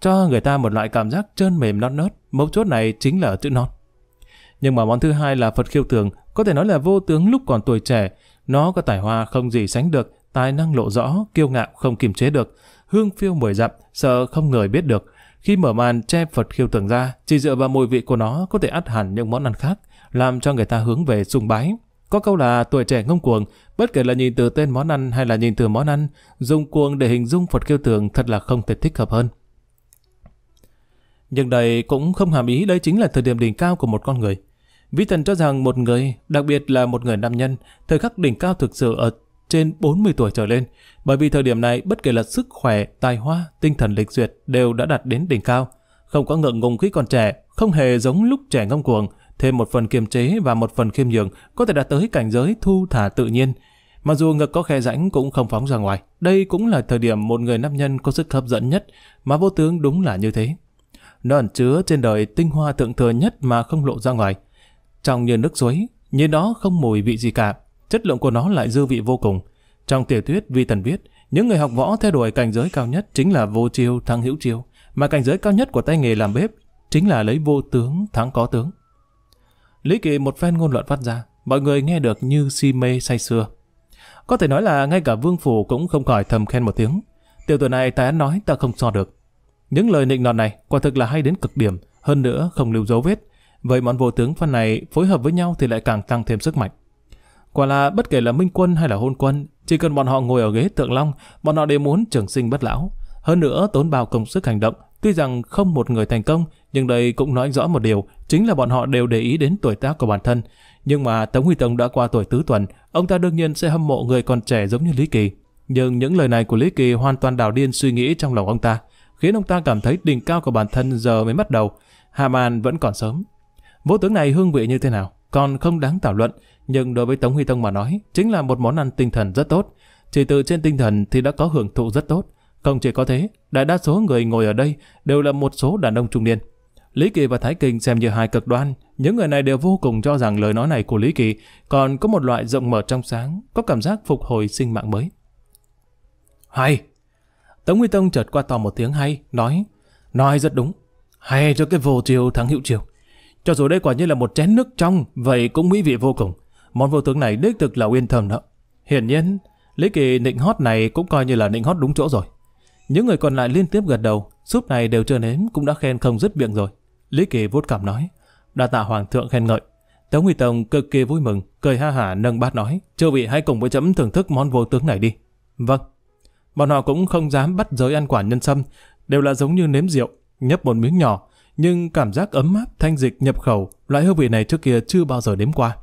cho người ta một loại cảm giác trơn mềm non nớt, mấu chốt này chính là chữ non. Nhưng mà món thứ hai là Phật khiêu tường, có thể nói là vô tướng lúc còn tuổi trẻ. Nó có tài hoa không gì sánh được, tài năng lộ rõ, kiêu ngạo không kiềm chế được. Hương phiêu mười dặm, sợ không người biết được. Khi mở màn che Phật khiêu tường ra, chỉ dựa vào mùi vị của nó có thể ắt hẳn những món ăn khác, làm cho người ta hướng về sùng bái. Có câu là tuổi trẻ ngông cuồng, bất kể là nhìn từ tên món ăn hay là nhìn từ món ăn, dùng cuồng để hình dung Phật khiêu tường thật là không thể thích hợp hơn. Nhưng đây cũng không hàm ý đây chính là thời điểm đỉnh cao của một con người. Vĩ Thần cho rằng một người, đặc biệt là một người nam nhân, thời khắc đỉnh cao thực sự ở trên 40 tuổi trở lên, bởi vì thời điểm này bất kể là sức khỏe, tài hoa, tinh thần lịch duyệt đều đã đạt đến đỉnh cao. Không có ngượng ngùng khi còn trẻ, không hề giống lúc trẻ ngông cuồng, thêm một phần kiềm chế và một phần khiêm nhường có thể đạt tới cảnh giới thu thả tự nhiên. Mặc dù ngực có khe rãnh cũng không phóng ra ngoài, đây cũng là thời điểm một người nam nhân có sức hấp dẫn nhất, mà vô tướng đúng là như thế. Nó ẩn chứa trên đời tinh hoa thượng thừa nhất mà không lộ ra ngoài trong như nước suối, như nó không mùi vị gì cả, chất lượng của nó lại dư vị vô cùng. Trong tiểu thuyết Vi Tần viết, những người học võ theo đuổi cảnh giới cao nhất chính là vô chiêu thắng hữu chiêu, mà cảnh giới cao nhất của tay nghề làm bếp chính là lấy vô tướng thắng có tướng. Lý Kỳ một phen ngôn luận phát ra, mọi người nghe được như si mê say sưa. Có thể nói là ngay cả Vương Phủ cũng không khỏi thầm khen một tiếng. Tiểu tuổi này tài ta nói ta không so được. Những lời nịnh nọt này quả thực là hay đến cực điểm, hơn nữa không lưu dấu vết, Vậy bọn vô tướng phân này phối hợp với nhau thì lại càng tăng thêm sức mạnh. Quả là bất kể là minh quân hay là hôn quân, chỉ cần bọn họ ngồi ở ghế tượng long, bọn họ đều muốn trường sinh bất lão. Hơn nữa tốn bao công sức hành động, tuy rằng không một người thành công, nhưng đây cũng nói rõ một điều, chính là bọn họ đều để ý đến tuổi tác của bản thân. Nhưng mà Tống Huy Tông đã qua tuổi tứ tuần, ông ta đương nhiên sẽ hâm mộ người còn trẻ giống như Lý Kỳ. Nhưng những lời này của Lý Kỳ hoàn toàn đảo điên suy nghĩ trong lòng ông ta, khiến ông ta cảm thấy đỉnh cao của bản thân giờ mới bắt đầu. Hà Màn vẫn còn sớm, Vô tướng này hương vị như thế nào, còn không đáng thảo luận, nhưng đối với Tống Huy Tông mà nói, chính là một món ăn tinh thần rất tốt. Chỉ từ trên tinh thần thì đã có hưởng thụ rất tốt. Không chỉ có thế, đại đa số người ngồi ở đây đều là một số đàn ông trung niên. Lý Kỳ và Thái Kinh xem như hai cực đoan, những người này đều vô cùng cho rằng lời nói này của Lý Kỳ còn có một loại rộng mở trong sáng, có cảm giác phục hồi sinh mạng mới. Hay! Tống Huy Tông chợt qua to một tiếng hay, nói, nói rất đúng, hay cho cái vô chiều thắng hữu chiều. Cho dù đây quả như là một chén nước trong, vậy cũng mỹ vị vô cùng. Món vô tướng này đích thực là uyên thầm đó. Hiển nhiên, Lý Kỳ nịnh hót này cũng coi như là nịnh hót đúng chỗ rồi. Những người còn lại liên tiếp gật đầu, súp này đều chưa nếm cũng đã khen không dứt miệng rồi. Lý Kỳ vuốt cảm nói, đa tạ hoàng thượng khen ngợi. Tống Huy Tông cực kỳ vui mừng, cười ha hả nâng bát nói, "Chư vị hãy cùng với chấm thưởng thức món vô tướng này đi." Vâng. Bọn họ cũng không dám bắt giới ăn quả nhân sâm, đều là giống như nếm rượu, nhấp một miếng nhỏ, nhưng cảm giác ấm áp thanh dịch nhập khẩu, loại hương vị này trước kia chưa bao giờ đếm qua.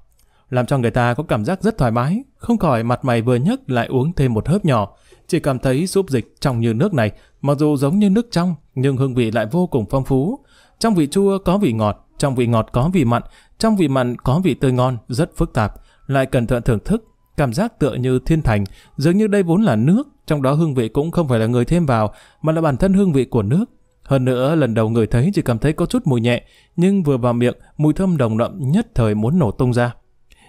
Làm cho người ta có cảm giác rất thoải mái, không khỏi mặt mày vừa nhấc lại uống thêm một hớp nhỏ, chỉ cảm thấy súp dịch trong như nước này, mặc dù giống như nước trong, nhưng hương vị lại vô cùng phong phú. Trong vị chua có vị ngọt, trong vị ngọt có vị mặn, trong vị mặn có vị tươi ngon, rất phức tạp, lại cẩn thận thưởng thức, cảm giác tựa như thiên thành, dường như đây vốn là nước, trong đó hương vị cũng không phải là người thêm vào, mà là bản thân hương vị của nước, hơn nữa, lần đầu người thấy chỉ cảm thấy có chút mùi nhẹ, nhưng vừa vào miệng, mùi thơm đồng đậm nhất thời muốn nổ tung ra.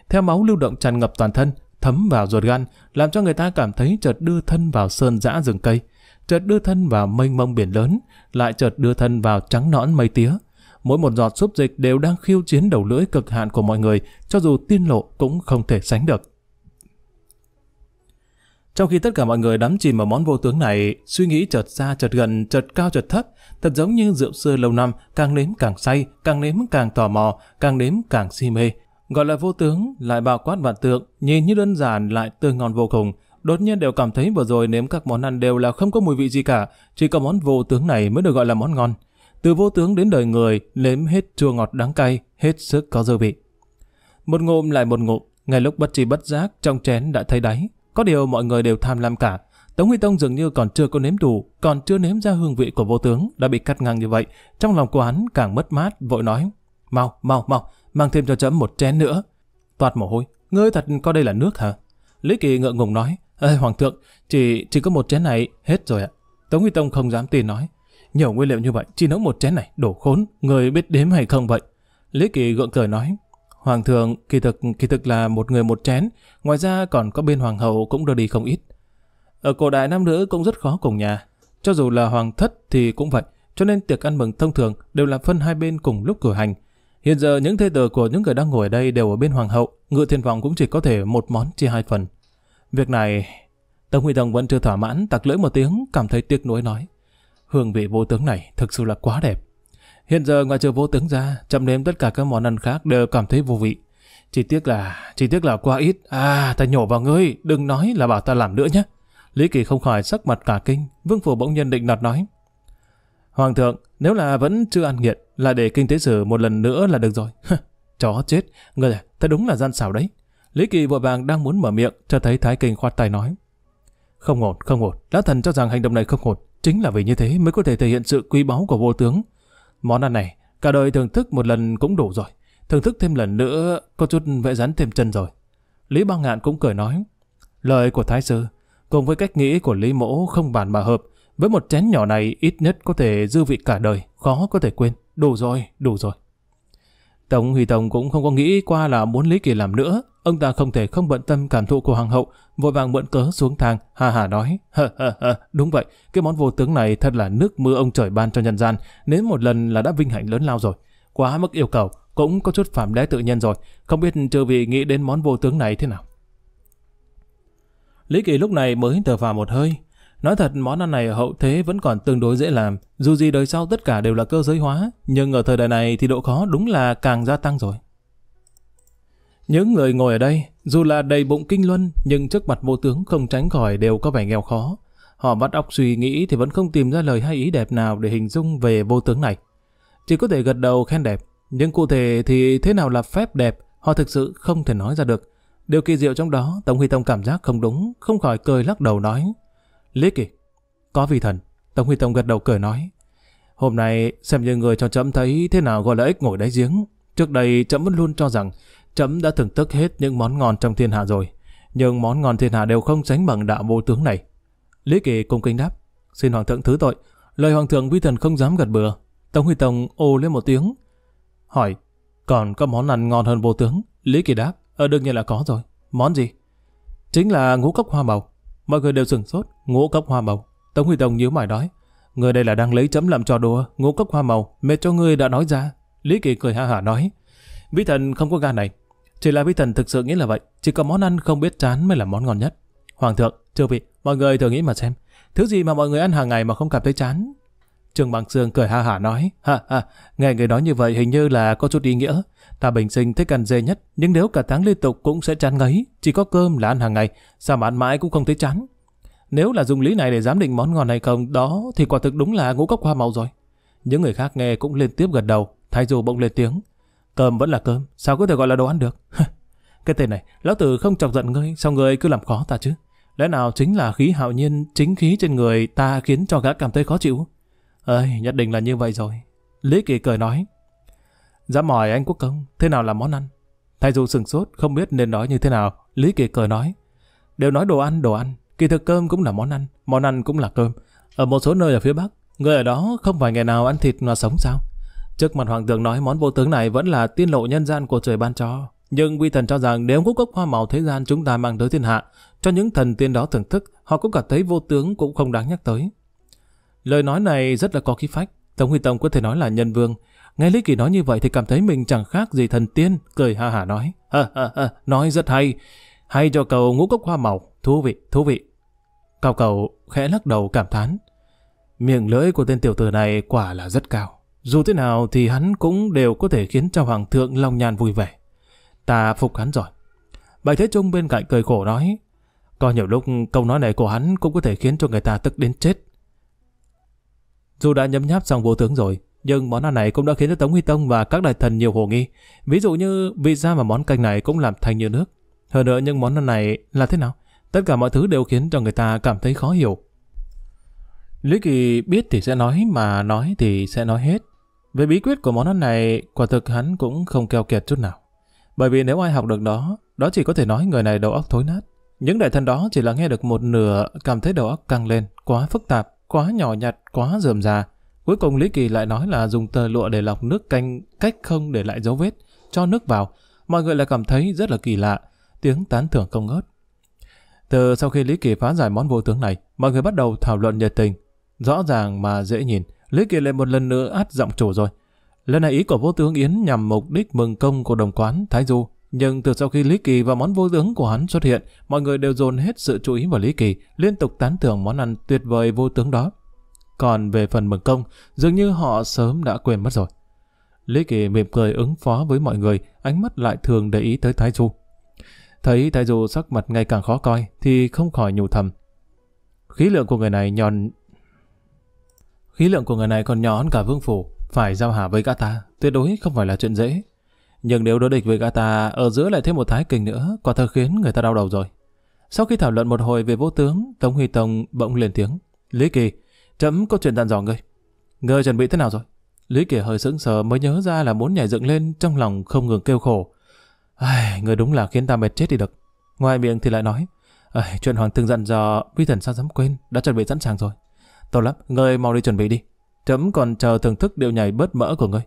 Theo máu lưu động tràn ngập toàn thân, thấm vào ruột gan, làm cho người ta cảm thấy chợt đưa thân vào sơn dã rừng cây, chợt đưa thân vào mênh mông biển lớn, lại chợt đưa thân vào trắng nõn mây tía. Mỗi một giọt súp dịch đều đang khiêu chiến đầu lưỡi cực hạn của mọi người, cho dù tiên lộ cũng không thể sánh được. Trong khi tất cả mọi người đắm chìm vào món vô tướng này, suy nghĩ chợt xa chợt gần, chợt cao chợt thấp, thật giống như rượu xưa lâu năm, càng nếm càng say, càng nếm càng tò mò, càng nếm càng si mê. Gọi là vô tướng, lại bao quát vạn tượng, nhìn như đơn giản lại tươi ngon vô cùng. Đột nhiên đều cảm thấy vừa rồi nếm các món ăn đều là không có mùi vị gì cả, chỉ có món vô tướng này mới được gọi là món ngon. Từ vô tướng đến đời người, nếm hết chua ngọt đắng cay, hết sức có dư vị. Một ngụm lại một ngụm, ngay lúc bất tri bất giác trong chén đã thấy đáy, có điều mọi người đều tham lam cả. Tống Huy Tông dường như còn chưa có nếm đủ, còn chưa nếm ra hương vị của vô tướng đã bị cắt ngang như vậy. Trong lòng của hắn càng mất mát, vội nói. Mau, mau, mau, mang thêm cho chấm một chén nữa. Toạt mồ hôi, ngươi thật coi đây là nước hả? Lý Kỳ ngượng ngùng nói. Ê, Hoàng thượng, chỉ chỉ có một chén này, hết rồi ạ. Tống Huy Tông không dám tin nói. Nhiều nguyên liệu như vậy, chỉ nấu một chén này, đổ khốn, người biết đếm hay không vậy? Lý Kỳ gượng cười nói. Hoàng thượng kỳ thực kỳ thực là một người một chén, ngoài ra còn có bên hoàng hậu cũng đưa đi không ít. Ở cổ đại nam nữ cũng rất khó cùng nhà, cho dù là hoàng thất thì cũng vậy, cho nên tiệc ăn mừng thông thường đều là phân hai bên cùng lúc cử hành. Hiện giờ những thê tử của những người đang ngồi ở đây đều ở bên hoàng hậu, ngựa thiên vòng cũng chỉ có thể một món chia hai phần. Việc này, Tống Huy Tông vẫn chưa thỏa mãn, tặc lưỡi một tiếng, cảm thấy tiếc nuối nói. Hương vị vô tướng này thực sự là quá đẹp. Hiện giờ ngoài trừ vô tướng ra, chậm nếm tất cả các món ăn khác đều cảm thấy vô vị. Chỉ tiếc là, chỉ tiếc là quá ít. À, ta nhổ vào ngươi, đừng nói là bảo ta làm nữa nhé. Lý Kỳ không khỏi sắc mặt cả kinh, Vương Phủ bỗng nhân định nọt nói. Hoàng thượng, nếu là vẫn chưa ăn nghiện, là để kinh tế sử một lần nữa là được rồi. Chó chết, ngươi à, ta đúng là gian xảo đấy. Lý Kỳ vội vàng đang muốn mở miệng, cho thấy Thái Kinh khoát tay nói. Không ổn, không ổn, lão thần cho rằng hành động này không ổn, chính là vì như thế mới có thể thể hiện sự quý báu của vô tướng. Món ăn này, cả đời thưởng thức một lần cũng đủ rồi. Thưởng thức thêm lần nữa, có chút vẽ rắn thêm chân rồi. Lý Bao Ngạn cũng cười nói, lời của Thái Sư, cùng với cách nghĩ của Lý Mỗ không bàn mà hợp, với một chén nhỏ này ít nhất có thể dư vị cả đời, khó có thể quên. Đủ rồi, đủ rồi. Tống Huy Tông cũng không có nghĩ qua là muốn Lý Kỳ làm nữa. Ông ta không thể không bận tâm cảm thụ của hoàng hậu, vội vàng mượn cớ xuống thang, ha ha nói. Hờ hờ hờ, đúng vậy, cái món vô tướng này thật là nước mưa ông trời ban cho nhân gian, nếu một lần là đã vinh hạnh lớn lao rồi. Quá mức yêu cầu, cũng có chút phạm lẽ tự nhân rồi, không biết trừ vị nghĩ đến món vô tướng này thế nào. Lý Kỳ lúc này mới thở vào một hơi. Nói thật, món ăn này ở hậu thế vẫn còn tương đối dễ làm, dù gì đời sau tất cả đều là cơ giới hóa, nhưng ở thời đại này thì độ khó đúng là càng gia tăng rồi. Những người ngồi ở đây, dù là đầy bụng kinh luân, nhưng trước mặt vô tướng không tránh khỏi đều có vẻ nghèo khó. Họ bắt óc suy nghĩ thì vẫn không tìm ra lời hay ý đẹp nào để hình dung về vô tướng này. Chỉ có thể gật đầu khen đẹp, nhưng cụ thể thì thế nào là phép đẹp, họ thực sự không thể nói ra được. Điều kỳ diệu trong đó, Tống Huy Tông cảm giác không đúng, không khỏi cười lắc đầu nói. Lý kỳ, có vị thần. Tống Huy Tông gật đầu cười nói. Hôm nay xem như người cho chấm thấy thế nào gọi là ích ngồi đáy giếng. Trước đây chấm vẫn luôn cho rằng chấm đã thưởng thức hết những món ngon trong thiên hạ rồi, nhưng món ngon thiên hạ đều không sánh bằng đạo vô tướng này. Lý Kỳ cung kính đáp, xin hoàng thượng thứ tội. Lời hoàng thượng vi thần không dám gật bừa. Tống Huy Tông ô lên một tiếng, hỏi, còn có món ăn ngon hơn vô tướng? Lý Kỳ đáp, ờ đương nhiên là có rồi. Món gì? Chính là ngũ cốc hoa màu. Mọi người đều sửng sốt, ngũ cốc hoa màu. Tống Huy Tông nhíu mày nói, người đây là đang lấy chấm làm trò đùa, ngũ cốc hoa màu, mệt cho ngươi đã nói ra. Lý Kỳ cười ha hả nói, vi thần không có gan này, chỉ là vi thần thực sự nghĩ là vậy, chỉ có món ăn không biết chán mới là món ngon nhất. Hoàng thượng, chư vị, mọi người thử nghĩ mà xem, thứ gì mà mọi người ăn hàng ngày mà không cảm thấy chán? Trương Bằng Sương cười ha hả nói, ha ha, nghe người nói như vậy hình như là có chút ý nghĩa. Ta bình sinh thích ăn dê nhất, nhưng nếu cả tháng liên tục cũng sẽ chán ngấy, chỉ có cơm là ăn hàng ngày, sao mà ăn mãi cũng không thấy chán. Nếu là dùng lý này để giám định món ngon hay không, đó thì quả thực đúng là ngũ cốc hoa màu rồi. Những người khác nghe cũng liên tiếp gật đầu, Thái Du bỗng lên tiếng. Cơm vẫn là cơm, sao có thể gọi là đồ ăn được? cái tên này, lão tử không chọc giận ngươi, sao ngươi cứ làm khó ta chứ? Lẽ nào chính là khí hạo nhiên, chính khí trên người ta khiến cho gã cảm thấy khó chịu? Ơi, nhất định là như vậy rồi. Lý Kỳ cười nói. Dám mỏi anh Quốc Công, thế nào là món ăn? thay dù sừng sốt, không biết nên nói như thế nào. Lý Kỳ cười nói. Đều nói đồ ăn, đồ ăn. Kỳ thực cơm cũng là món ăn, món ăn cũng là cơm. Ở một số nơi ở phía Bắc, người ở đó không phải ngày nào ăn thịt mà sống sao? Trước mặt hoàng thượng nói món vô tướng này vẫn là tiên lộ nhân gian của trời ban cho. Nhưng vi thần cho rằng nếu ngũ cốc hoa màu thế gian chúng ta mang tới thiên hạ, cho những thần tiên đó thưởng thức, họ cũng cảm thấy vô tướng cũng không đáng nhắc tới. Lời nói này rất là có khí phách. Tống Huy Tông có thể nói là nhân vương. Nghe Lý Kỳ nói như vậy thì cảm thấy mình chẳng khác gì thần tiên, cười ha hả nói. ha ha hơ, nói rất hay. Hay cho cầu ngũ cốc hoa màu, thú vị, thú vị. Cao cầu khẽ lắc đầu cảm thán. Miệng lưỡi của tên tiểu tử này quả là rất cao. Dù thế nào thì hắn cũng đều có thể khiến cho Hoàng thượng lòng nhàn vui vẻ. Ta phục hắn rồi Bạch Thế Trung bên cạnh cười khổ nói, có nhiều lúc câu nói này của hắn cũng có thể khiến cho người ta tức đến chết. Dù đã nhấm nháp xong vô tướng rồi, nhưng món ăn này cũng đã khiến cho Tống Huy Tông và các đại thần nhiều hồ nghi. Ví dụ như vị ra mà món canh này cũng làm thành như nước. Hơn nữa những món ăn này là thế nào? Tất cả mọi thứ đều khiến cho người ta cảm thấy khó hiểu. Lý Kỳ biết thì sẽ nói mà nói thì sẽ nói hết. Về bí quyết của món ăn này, quả thực hắn cũng không keo kiệt chút nào. Bởi vì nếu ai học được đó, đó chỉ có thể nói người này đầu óc thối nát. Những đại thần đó chỉ là nghe được một nửa, cảm thấy đầu óc căng lên, quá phức tạp, quá nhỏ nhặt, quá rườm rà. Cuối cùng Lý Kỳ lại nói là dùng tờ lụa để lọc nước canh cách không để lại dấu vết, cho nước vào. Mọi người lại cảm thấy rất là kỳ lạ, tiếng tán thưởng không ngớt. Từ sau khi Lý Kỳ phá giải món vô tướng này, mọi người bắt đầu thảo luận nhiệt tình. Rõ ràng mà dễ nhìn, Lý Kỳ lại một lần nữa át giọng chủ rồi. Lần này ý của vô tướng Yến nhằm mục đích mừng công của đồng quán Thái Du. Nhưng từ sau khi Lý Kỳ và món vô tướng của hắn xuất hiện, mọi người đều dồn hết sự chú ý vào Lý Kỳ, liên tục tán thưởng món ăn tuyệt vời vô tướng đó. Còn về phần mừng công, dường như họ sớm đã quên mất rồi. Lý Kỳ mỉm cười ứng phó với mọi người, ánh mắt lại thường để ý tới Thái Du. Thấy Thái Du sắc mặt ngày càng khó coi thì không khỏi nhủ thầm. Khí lượng của người này nhòn Khí lượng của người này còn nhỏ hơn cả vương phủ, phải giao hà với gã ta, tuyệt đối không phải là chuyện dễ. Nhưng nếu đối địch với gã ta, ở giữa lại thêm một thái kình nữa, quả thật khiến người ta đau đầu rồi. Sau khi thảo luận một hồi về vô tướng, Tống Huy Tông bỗng lên tiếng. Lý Kỳ, chấm có chuyện dặn dò ngươi. Ngươi chuẩn bị thế nào rồi? Lý Kỳ hơi sững sờ mới nhớ ra là muốn nhảy dựng lên trong lòng không ngừng kêu khổ. Ai, người đúng là khiến ta mệt chết đi được. Ngoài miệng thì lại nói, chuyện Hoàng thương dặn dò, vi thần sao dám quên, đã chuẩn bị sẵn sàng rồi. Tốt lắm, ngươi mau đi chuẩn bị đi. Chấm còn chờ thưởng thức điệu nhảy bớt mỡ của ngươi.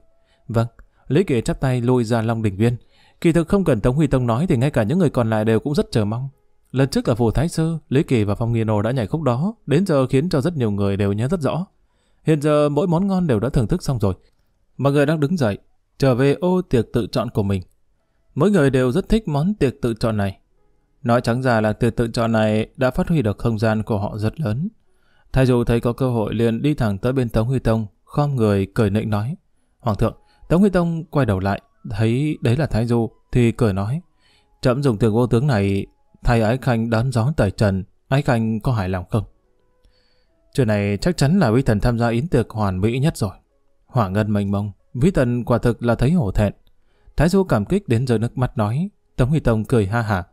Vâng, Lý Kỳ chắp tay lui ra Long Đình Viên. Kỳ thực không cần Tống Huy Tông nói thì ngay cả những người còn lại đều cũng rất chờ mong. Lần trước ở phủ Thái Sư, Lý Kỳ và Phong Nghiên Hồ đã nhảy khúc đó, đến giờ khiến cho rất nhiều người đều nhớ rất rõ. Hiện giờ mỗi món ngon đều đã thưởng thức xong rồi. Mọi người đang đứng dậy, trở về ô tiệc tự chọn của mình. Mỗi người đều rất thích món tiệc tự chọn này. Nói trắng ra là tiệc tự chọn này đã phát huy được không gian của họ rất lớn. Thái Du thấy có cơ hội liền đi thẳng tới bên Tống Huy Tông, khom người cười nịnh nói. Hoàng thượng, Tống Huy Tông quay đầu lại, thấy đấy là Thái Du, thì cười nói. Trẫm dùng từ vô tướng này thay ái khanh đón gió tẩy trần, ái khanh có hài lòng không? Chuyện này chắc chắn là vĩ thần tham gia yến tiệc hoàn mỹ nhất rồi. Hỏa ngân mênh mông, vĩ thần quả thực là thấy hổ thẹn. Thái Du cảm kích đến giờ nước mắt nói, Tống Huy Tông cười ha hả.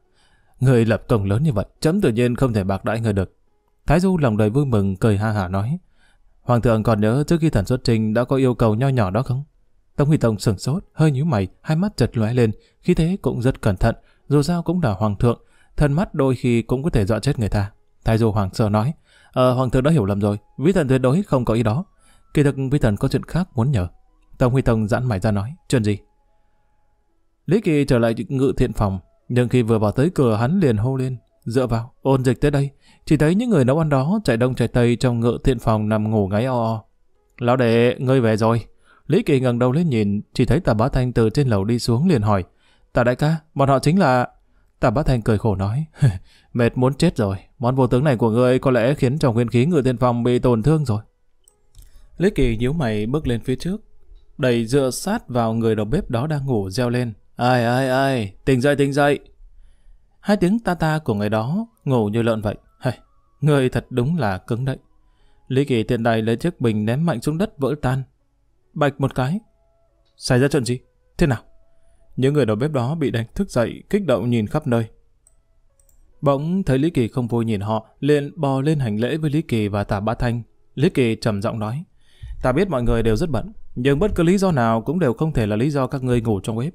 Người lập công lớn như vậy, chấm tự nhiên không thể bạc đãi người được. Thái Du lòng đầy vui mừng cười ha hả nói. Hoàng thượng còn nhớ trước khi thần xuất trình đã có yêu cầu nho nhỏ đó không? Tống Huy Tông sửng sốt, hơi nhíu mày, hai mắt chật lóe lên, khi thế cũng rất cẩn thận, dù sao cũng là hoàng thượng, thần mắt đôi khi cũng có thể dọa chết người ta. Thái Du hoàng sợ nói, ờ, hoàng thượng đã hiểu lầm rồi, vi thần tuyệt đối không có ý đó. Kỳ thực vi thần có chuyện khác muốn nhờ. Tống Huy Tông giãn mày ra nói, chuyện gì? Lý Kỳ trở lại ngự thiện phòng, nhưng khi vừa vào tới cửa hắn liền hô lên, Dựa vào, ôn dịch tới đây, chỉ thấy những người nấu ăn đó chạy đông chạy tây trong ngựa thiện phòng nằm ngủ ngáy o o. Lão đệ, ngươi về rồi. Lý Kỳ ngẩng đầu lên nhìn, chỉ thấy tà bá thanh từ trên lầu đi xuống liền hỏi. Tà đại ca, bọn họ chính là... Tà bá thanh cười khổ nói. Mệt muốn chết rồi, món vô tướng này của ngươi có lẽ khiến cho nguyên khí ngựa thiện phòng bị tổn thương rồi. Lý Kỳ nhíu mày bước lên phía trước, đẩy dựa sát vào người đầu bếp đó đang ngủ reo lên. Ai ai ai, tỉnh dậy tỉnh dậy. Hai tiếng ta ta của người đó ngủ như lợn vậy. Hey, người thật đúng là cứng đấy. Lý Kỳ tiện đài lấy chiếc bình ném mạnh xuống đất vỡ tan. Bạch một cái. Xảy ra chuyện gì? Thế nào? Những người đầu bếp đó bị đánh thức dậy, kích động nhìn khắp nơi. Bỗng thấy Lý Kỳ không vui nhìn họ, liền bò lên hành lễ với Lý Kỳ và Tả Bá Thanh. Lý Kỳ trầm giọng nói, ta biết mọi người đều rất bận, nhưng bất cứ lý do nào cũng đều không thể là lý do các ngươi ngủ trong bếp.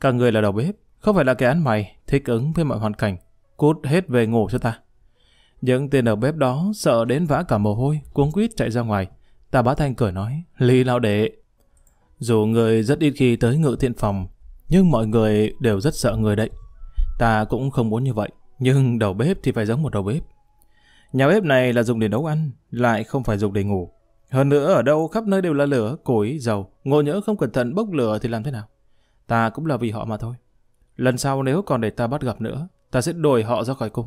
Các ngươi là đầu bếp, không phải là kẻ ăn mày, thích ứng với mọi hoàn cảnh. Cút hết về ngủ cho ta. Những tên ở bếp đó sợ đến vã cả mồ hôi, cuống quýt chạy ra ngoài. Ta bá thanh cười nói, Lý lão đệ. Dù người rất ít khi tới ngự thiện phòng, nhưng mọi người đều rất sợ người đấy. Ta cũng không muốn như vậy, nhưng đầu bếp thì phải giống một đầu bếp. Nhà bếp này là dùng để nấu ăn, lại không phải dùng để ngủ. Hơn nữa ở đâu khắp nơi đều là lửa, củi, dầu. Ngộ nhỡ không cẩn thận bốc lửa thì làm thế nào? Ta cũng là vì họ mà thôi. Lần sau nếu còn để ta bắt gặp nữa, ta sẽ đuổi họ ra khỏi cung.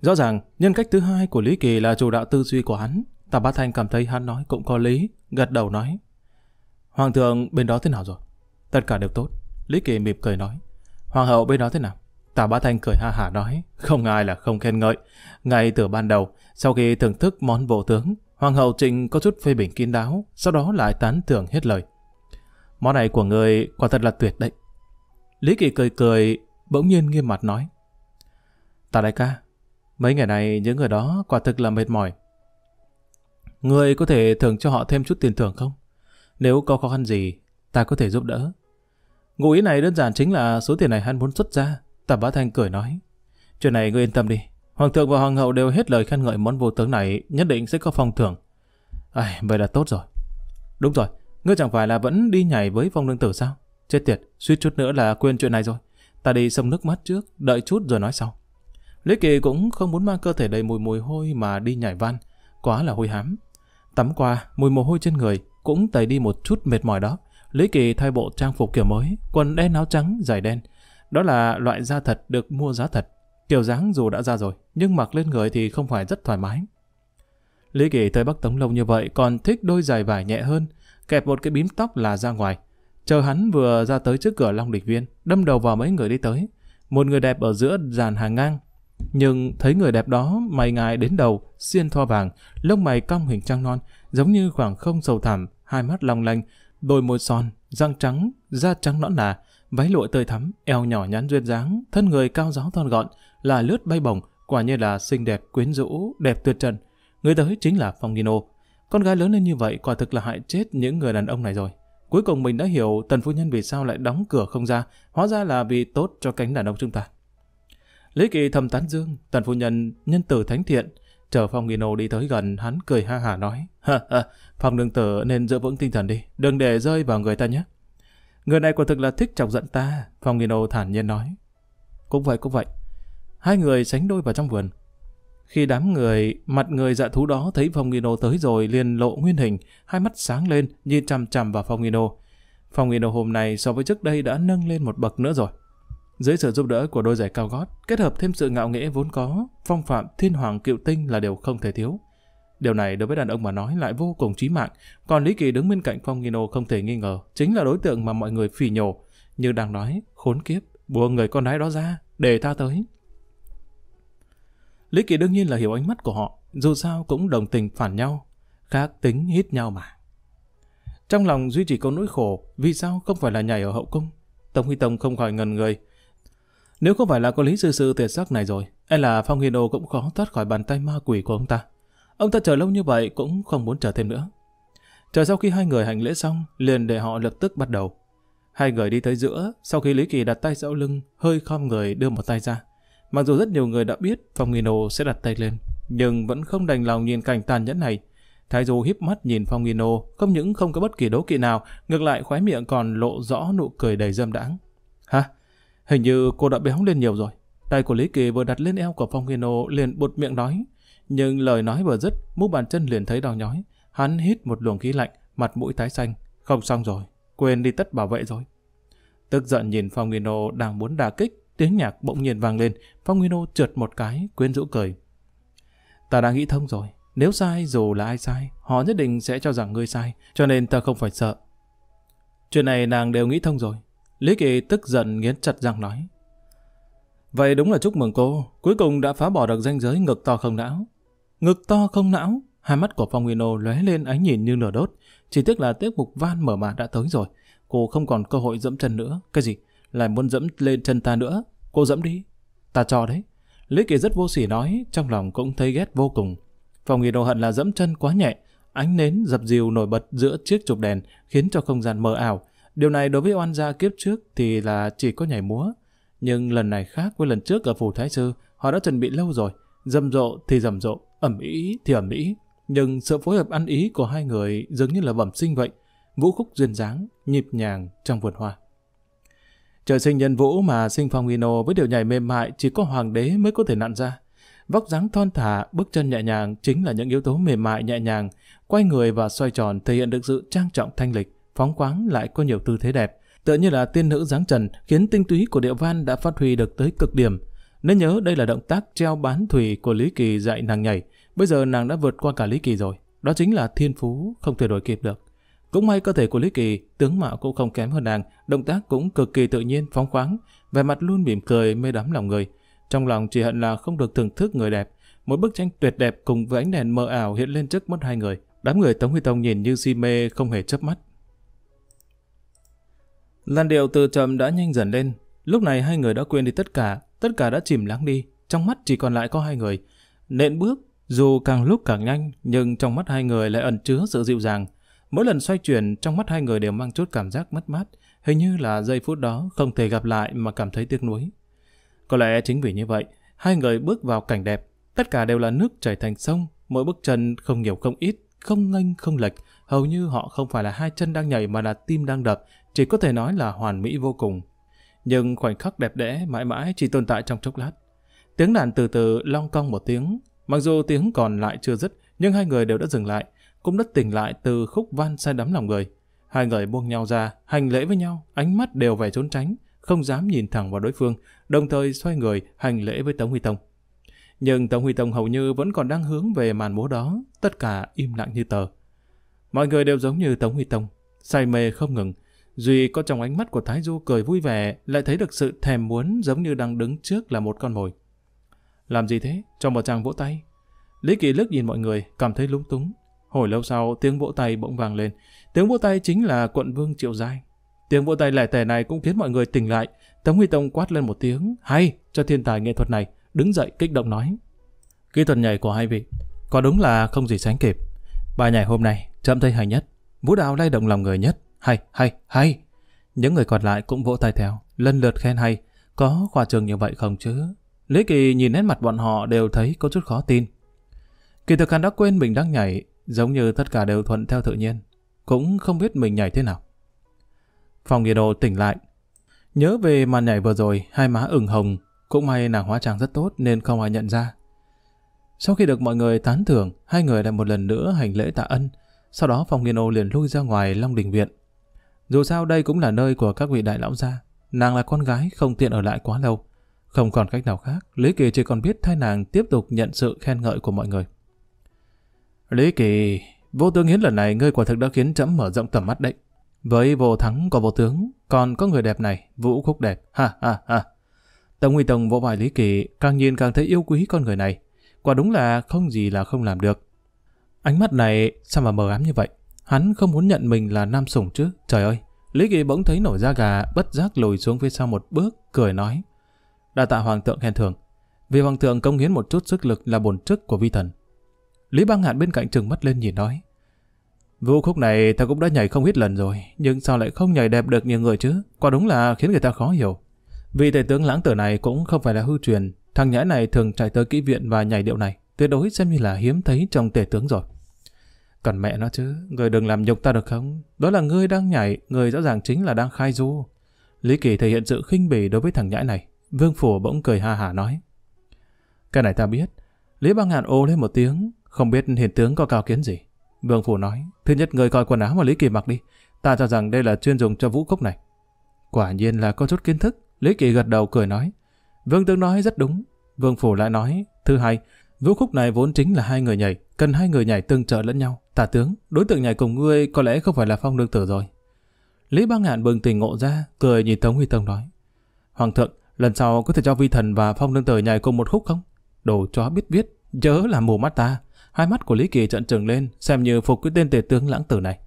Rõ ràng, nhân cách thứ hai của Lý Kỳ là chủ đạo tư duy của hắn. Tà Bá Thanh cảm thấy hắn nói cũng có lý, gật đầu nói. Hoàng thượng bên đó thế nào rồi? Tất cả đều tốt. Lý Kỳ mỉm cười nói. Hoàng hậu bên đó thế nào? Tà Bá Thanh cười ha hả nói. Không ai là không khen ngợi. Ngay từ ban đầu, sau khi thưởng thức món bổ tướng, Hoàng hậu Trịnh có chút phê bình kín đáo, sau đó lại tán thưởng hết lời. Món này của người quả thật là tuyệt đấy. Lý Kỳ cười cười, bỗng nhiên nghiêm mặt nói. Tạ đại ca, mấy ngày này những người đó quả thực là mệt mỏi. Người có thể thưởng cho họ thêm chút tiền thưởng không? Nếu có khó khăn gì, ta có thể giúp đỡ. Ngụ ý này đơn giản chính là số tiền này hắn muốn xuất ra. Tả bá thanh cười nói. Chuyện này ngươi yên tâm đi. Hoàng thượng và hoàng hậu đều hết lời khen ngợi món vô tướng này nhất định sẽ có phong thưởng. Ai, vậy là tốt rồi. Đúng rồi, ngươi chẳng phải là vẫn đi nhảy với phong nương tử sao? Chết tiệt, suýt chút nữa là quên chuyện này rồi. Ta đi xông nước mắt trước, đợi chút rồi nói sau. Lý Kỳ cũng không muốn mang cơ thể đầy mùi mùi hôi mà đi nhảy van. Quá là hôi hám. Tắm qua, mùi mồ hôi trên người cũng tẩy đi một chút mệt mỏi đó. Lý Kỳ thay bộ trang phục kiểu mới, quần đen áo trắng, giày đen. Đó là loại da thật được mua giá thật. Kiểu dáng dù đã ra rồi, nhưng mặc lên người thì không phải rất thoải mái. Lý Kỳ thấy Bắc Tống Lông như vậy còn thích đôi giày vải nhẹ hơn, kẹp một cái bím tóc là ra ngoài. Chờ hắn vừa ra tới trước cửa Long Địch Viên, đâm đầu vào mấy người đi tới. Một người đẹp ở giữa dàn hàng ngang. Nhưng thấy người đẹp đó, mày ngài đến đầu, xiên thoa vàng, lông mày cong hình trăng non, giống như khoảng không sầu thẳm, hai mắt long lanh, đôi môi son, răng trắng, da trắng nõn nà, váy lụa tơi thắm, eo nhỏ nhắn duyên dáng, thân người cao giáo thon gọn, là lướt bay bổng, quả như là xinh đẹp quyến rũ, đẹp tuyệt trần. Người tới chính là Phong Nino. Con gái lớn lên như vậy quả thực là hại chết những người đàn ông này rồi. Cuối cùng mình đã hiểu tần phu nhân vì sao lại đóng cửa không ra, hóa ra là vì tốt cho cánh đàn ông chúng ta. Lý Kỳ thầm tán dương, tần phu nhân nhân tử thánh thiện, chờ Phong Nghino đi tới gần, hắn cười ha hà nói, ha, ha, Phong đương tử nên giữ vững tinh thần đi, đừng để rơi vào người ta nhé. Người này quả thực là thích chọc giận ta, Phong Nghino thản nhiên nói. Cũng vậy, cũng vậy. Hai người sánh đôi vào trong vườn, khi đám người, mặt người dạ thú đó thấy Phong Nghino tới rồi liền lộ nguyên hình, hai mắt sáng lên, như chằm chằm vào Phong Nghino. Phong Nghino hôm nay so với trước đây đã nâng lên một bậc nữa rồi. Dưới sự giúp đỡ của đôi giày cao gót, kết hợp thêm sự ngạo nghễ vốn có, phong phạm thiên hoàng cựu tinh là điều không thể thiếu. Điều này đối với đàn ông mà nói lại vô cùng chí mạng, còn Lý Kỳ đứng bên cạnh Phong Nghino không thể nghi ngờ, chính là đối tượng mà mọi người phỉ nhổ, như đang nói, khốn kiếp, buông người con gái đó ra, để ta tới. Lý Kỳ đương nhiên là hiểu ánh mắt của họ, dù sao cũng đồng tình phản nhau, khác tính hít nhau mà. Trong lòng duy trì có nỗi khổ, vì sao không phải là nhảy ở hậu cung? Tống Huy Tông không khỏi ngần người. Nếu không phải là có lý sư sư tuyệt sắc này rồi, e là Phong Hiền Đồ cũng khó thoát khỏi bàn tay ma quỷ của ông ta. Ông ta chờ lâu như vậy cũng không muốn chờ thêm nữa. Chờ sau khi hai người hành lễ xong, liền để họ lập tức bắt đầu. Hai người đi tới giữa, sau khi Lý Kỳ đặt tay sau lưng, hơi khom người đưa một tay ra. Mặc dù rất nhiều người đã biết Phong Nghino sẽ đặt tay lên, nhưng vẫn không đành lòng nhìn cảnh tàn nhẫn này. Thái Du híp mắt nhìn Phong Nghino, không những không có bất kỳ đấu kỵ nào, ngược lại khóe miệng còn lộ rõ nụ cười đầy dâm đãng. Hả? Hình như cô đã béo lên nhiều rồi. Tay của Lý Kỳ vừa đặt lên eo của Phong Nghino liền bụt miệng nói. Nhưng lời nói vừa dứt, mu bàn chân liền thấy đau nhói. Hắn hít một luồng khí lạnh, mặt mũi tái xanh. Không xong rồi, quên đi tất bảo vệ rồi. Tức giận nhìn Phong Nghino đang muốn đà kích, tiếng nhạc bỗng nhiên vang lên, Phong Nguyên Ô trượt một cái, quyến rũ cười. Ta đã nghĩ thông rồi, nếu sai dù là ai sai, họ nhất định sẽ cho rằng ngươi sai, cho nên ta không phải sợ. Chuyện này nàng đều nghĩ thông rồi. Lý Kỳ tức giận nghiến chặt răng nói. Vậy đúng là chúc mừng cô, cuối cùng đã phá bỏ được ranh giới ngực to không não. Ngực to không não, hai mắt của Phong Nguyên Ô lóe lên ánh nhìn như lửa đốt, chỉ tiếc là tiết mục van mở màn đã tới rồi, cô không còn cơ hội dẫm chân nữa. Cái gì? lại muốn dẫm lên chân ta nữa. Cô dẫm đi. Ta cho đấy. Lý Kỳ rất vô sỉ nói, trong lòng cũng thấy ghét vô cùng. Phòng nghỉ đồ hận là dẫm chân quá nhẹ, ánh nến dập dìu nổi bật giữa chiếc chụp đèn khiến cho không gian mờ ảo. Điều này đối với oan gia kiếp trước thì là chỉ có nhảy múa. Nhưng lần này khác với lần trước ở phủ Thái Sư, họ đã chuẩn bị lâu rồi. Dầm rộ thì dầm rộ, ẩm ý thì ẩm ý. Nhưng sự phối hợp ăn ý của hai người dường như là bẩm sinh vậy. Vũ khúc duyên dáng, nhịp nhàng trong vườn hoa. Trời sinh nhân vũ mà sinh phong Hino với điều nhảy mềm mại chỉ có hoàng đế mới có thể nặn ra. Vóc dáng thon thả, bước chân nhẹ nhàng chính là những yếu tố mềm mại nhẹ nhàng, quay người và xoay tròn thể hiện được sự trang trọng thanh lịch, phóng khoáng lại có nhiều tư thế đẹp. Tựa như là tiên nữ dáng trần khiến tinh túy của điệu văn đã phát huy được tới cực điểm. Nên nhớ đây là động tác treo bán thủy của Lý Kỳ dạy nàng nhảy, bây giờ nàng đã vượt qua cả Lý Kỳ rồi. Đó chính là thiên phú không thể đổi kịp được. Cũng may cơ thể của Lý Kỳ, tướng mạo cũng không kém hơn nàng, động tác cũng cực kỳ tự nhiên, phóng khoáng, vẻ mặt luôn mỉm cười mê đắm lòng người. Trong lòng chỉ hận là không được thưởng thức người đẹp. Một bức tranh tuyệt đẹp cùng với ánh đèn mờ ảo hiện lên trước mắt hai người. Đám người Tống Huy Tông nhìn như si mê không hề chớp mắt. Làn điệu từ trầm đã nhanh dần lên. Lúc này hai người đã quên đi tất cả, tất cả đã chìm lắng đi, trong mắt chỉ còn lại có hai người. Nện bước, dù càng lúc càng nhanh, nhưng trong mắt hai người lại ẩn chứa sự dịu dàng, Mỗi lần xoay chuyển, trong mắt hai người đều mang chút cảm giác mất mát, hình như là giây phút đó không thể gặp lại mà cảm thấy tiếc nuối. Có lẽ chính vì như vậy, hai người bước vào cảnh đẹp, tất cả đều là nước chảy thành sông, mỗi bước chân không nhiều không ít, không nghênh không lệch, hầu như họ không phải là hai chân đang nhảy mà là tim đang đập, chỉ có thể nói là hoàn mỹ vô cùng. Nhưng khoảnh khắc đẹp đẽ mãi mãi chỉ tồn tại trong chốc lát. Tiếng đàn từ từ long cong một tiếng, mặc dù tiếng còn lại chưa dứt, nhưng hai người đều đã dừng lại, cũng đã tỉnh lại từ khúc van say đắm lòng người. Hai người buông nhau ra, hành lễ với nhau, ánh mắt đều vẻ trốn tránh, không dám nhìn thẳng vào đối phương, đồng thời xoay người hành lễ với Tống Huy Tông. Nhưng Tống Huy Tông hầu như vẫn còn đang hướng về màn múa đó, tất cả im lặng như tờ. Mọi người đều giống như Tống Huy Tông, say mê không ngừng. Duy có trong ánh mắt của Thái Du cười vui vẻ, lại thấy được sự thèm muốn giống như đang đứng trước là một con mồi. Làm gì thế? Cho một chàng vỗ tay. Lý Kỳ Lức nhìn mọi người, cảm thấy lúng túng, Hồi lâu sau, tiếng vỗ tay bỗng vang lên. Tiếng vỗ tay chính là quận vương Triệu Giai. Tiếng vỗ tay lẻ tẻ này cũng khiến mọi người tỉnh lại. Tống Huy Tông quát lên một tiếng, hay, cho thiên tài nghệ thuật này, đứng dậy kích động nói. Kỹ thuật nhảy của hai vị, có đúng là không gì sánh kịp. Bài nhảy hôm nay, chậm thấy hay nhất, vũ đạo lay động lòng người nhất, hay, hay, hay. Những người còn lại cũng vỗ tay theo, lần lượt khen hay, có khoa trường như vậy không chứ? Lý Kỳ nhìn nét mặt bọn họ đều thấy có chút khó tin. Kỳ thực hắn đã quên mình đang nhảy, Giống như tất cả đều thuận theo tự nhiên. Cũng không biết mình nhảy thế nào. Phòng nghề đồ tỉnh lại. Nhớ về màn nhảy vừa rồi, hai má ửng hồng. Cũng may nàng hóa trang rất tốt nên không ai nhận ra. Sau khi được mọi người tán thưởng, hai người lại một lần nữa hành lễ tạ ân. Sau đó phòng nghiên ô liền lui ra ngoài Long Đình Viện. Dù sao đây cũng là nơi của các vị đại lão gia. Nàng là con gái không tiện ở lại quá lâu. Không còn cách nào khác, Lý Kỳ chỉ còn biết thay nàng tiếp tục nhận sự khen ngợi của mọi người. Lý Kỳ, vô tướng hiến lần này ngươi quả thực đã khiến chấm mở rộng tầm mắt đấy. Với vô thắng có vô tướng, còn có người đẹp này, vũ khúc đẹp, ha ha ha. Tống nguy Tông vỗ vai Lý Kỳ, càng nhìn càng thấy yêu quý con người này. Quả đúng là không gì là không làm được. Ánh mắt này sao mà mờ ám như vậy? Hắn không muốn nhận mình là nam sủng chứ, trời ơi. Lý Kỳ bỗng thấy nổi da gà, bất giác lùi xuống phía sau một bước, cười nói. Đa tạ Hoàng thượng khen thưởng. Vì Hoàng thượng công hiến một chút sức lực là bổn chức của vi thần, Lý Bang Hạn bên cạnh trừng mắt lên nhìn nói. Vũ khúc này ta cũng đã nhảy không ít lần rồi, nhưng sao lại không nhảy đẹp được nhiều người chứ? Quả đúng là khiến người ta khó hiểu. Vị thầy tướng lãng tử này cũng không phải là hư truyền, thằng nhãi này thường chạy tới kỹ viện và nhảy điệu này, tuyệt đối xem như là hiếm thấy trong tể tướng rồi. Còn mẹ nó chứ, người đừng làm nhục ta được không? Đó là ngươi đang nhảy, người rõ ràng chính là đang khai du. Lý Kỳ thể hiện sự khinh bỉ đối với thằng nhãi này, Vương Phủ bỗng cười ha hả nói. Cái này ta biết, Lý Bang Hàn ô lên một tiếng, không biết hiền tướng có cao kiến gì. Vương Phủ nói, thứ nhất người coi quần áo mà Lý Kỳ mặc đi. Ta cho rằng đây là chuyên dùng cho vũ cốc này. Quả nhiên là có chút kiến thức. Lý Kỳ gật đầu cười nói. Vương tướng nói rất đúng. Vương Phủ lại nói, thứ hai, vũ khúc này vốn chính là hai người nhảy. Cần hai người nhảy tương trợ lẫn nhau. Tả tướng, đối tượng nhảy cùng ngươi có lẽ không phải là phong đương tử rồi. Lý Bang Ngạn bừng tỉnh ngộ ra, cười nhìn Tống Huy Tông nói. Hoàng thượng, lần sau có thể cho vi thần và phong đương tử nhảy cùng một khúc không? Đồ chó biết viết, chớ làm mù mắt ta. Hai mắt của Lý Kỳ trợn trừng lên, xem như phục cái tên tề tướng lãng tử này.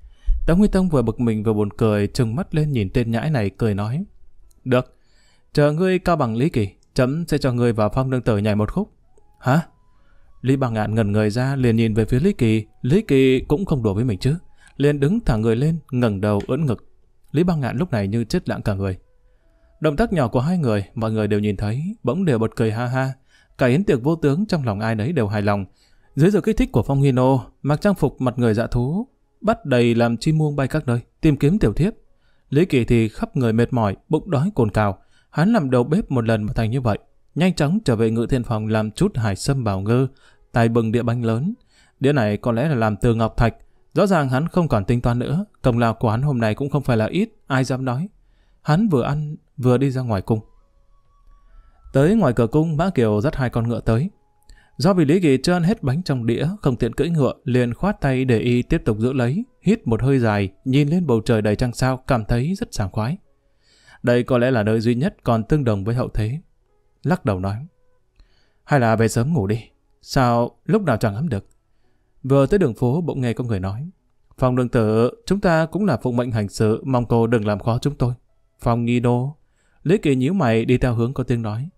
Tống Huy Tông vừa bực mình vừa buồn cười, trừng mắt lên nhìn tên nhãi này cười nói. Được, chờ ngươi cao bằng Lý Kỳ, chấm sẽ cho ngươi vào phong đương tử nhảy một khúc. Hả? Lý Bà Ngạn ngẩn người ra liền nhìn về phía Lý Kỳ, Lý Kỳ cũng không đùa với mình chứ. Liền đứng thẳng người lên, ngẩng đầu ưỡn ngực. Lý Bà Ngạn lúc này như chết lặng cả người. Động tác nhỏ của hai người, mọi người đều nhìn thấy, bỗng đều bật cười ha ha. Cả yến tiệc vô tướng trong lòng ai nấy đều hài lòng, dưới sự kích thích của Phong Hino, mặc trang phục mặt người dạ thú, bắt đầy làm chim muông bay các nơi, tìm kiếm tiểu thiếp. Lý Kỳ thì khắp người mệt mỏi, bụng đói cồn cào. Hắn làm đầu bếp một lần mà thành như vậy. Nhanh chóng trở về ngự thiên phòng làm chút hải sâm bảo ngư, tài bừng địa bánh lớn. Đĩa này có lẽ là làm từ ngọc thạch. Rõ ràng hắn không còn tính toán nữa. Công lao của hắn hôm nay cũng không phải là ít, ai dám nói. Hắn vừa ăn, vừa đi ra ngoài cung. Tới ngoài cửa cung, Mã Kiều dắt hai con ngựa tới. Do vì Lý Kỳ chưa ăn hết bánh trong đĩa, không tiện cưỡi ngựa, liền khoát tay để y tiếp tục giữ lấy, hít một hơi dài, nhìn lên bầu trời đầy trăng sao, cảm thấy rất sảng khoái. Đây có lẽ là nơi duy nhất còn tương đồng với hậu thế. Lắc đầu nói, hay là về sớm ngủ đi, sao lúc nào chẳng ấm được. Vừa tới đường phố bỗng nghe có người nói, Phòng đường tử, chúng ta cũng là phụ mệnh hành sự, mong cô đừng làm khó chúng tôi. Phòng nghi đô. Lý Kỳ nhíu mày đi theo hướng có tiếng nói.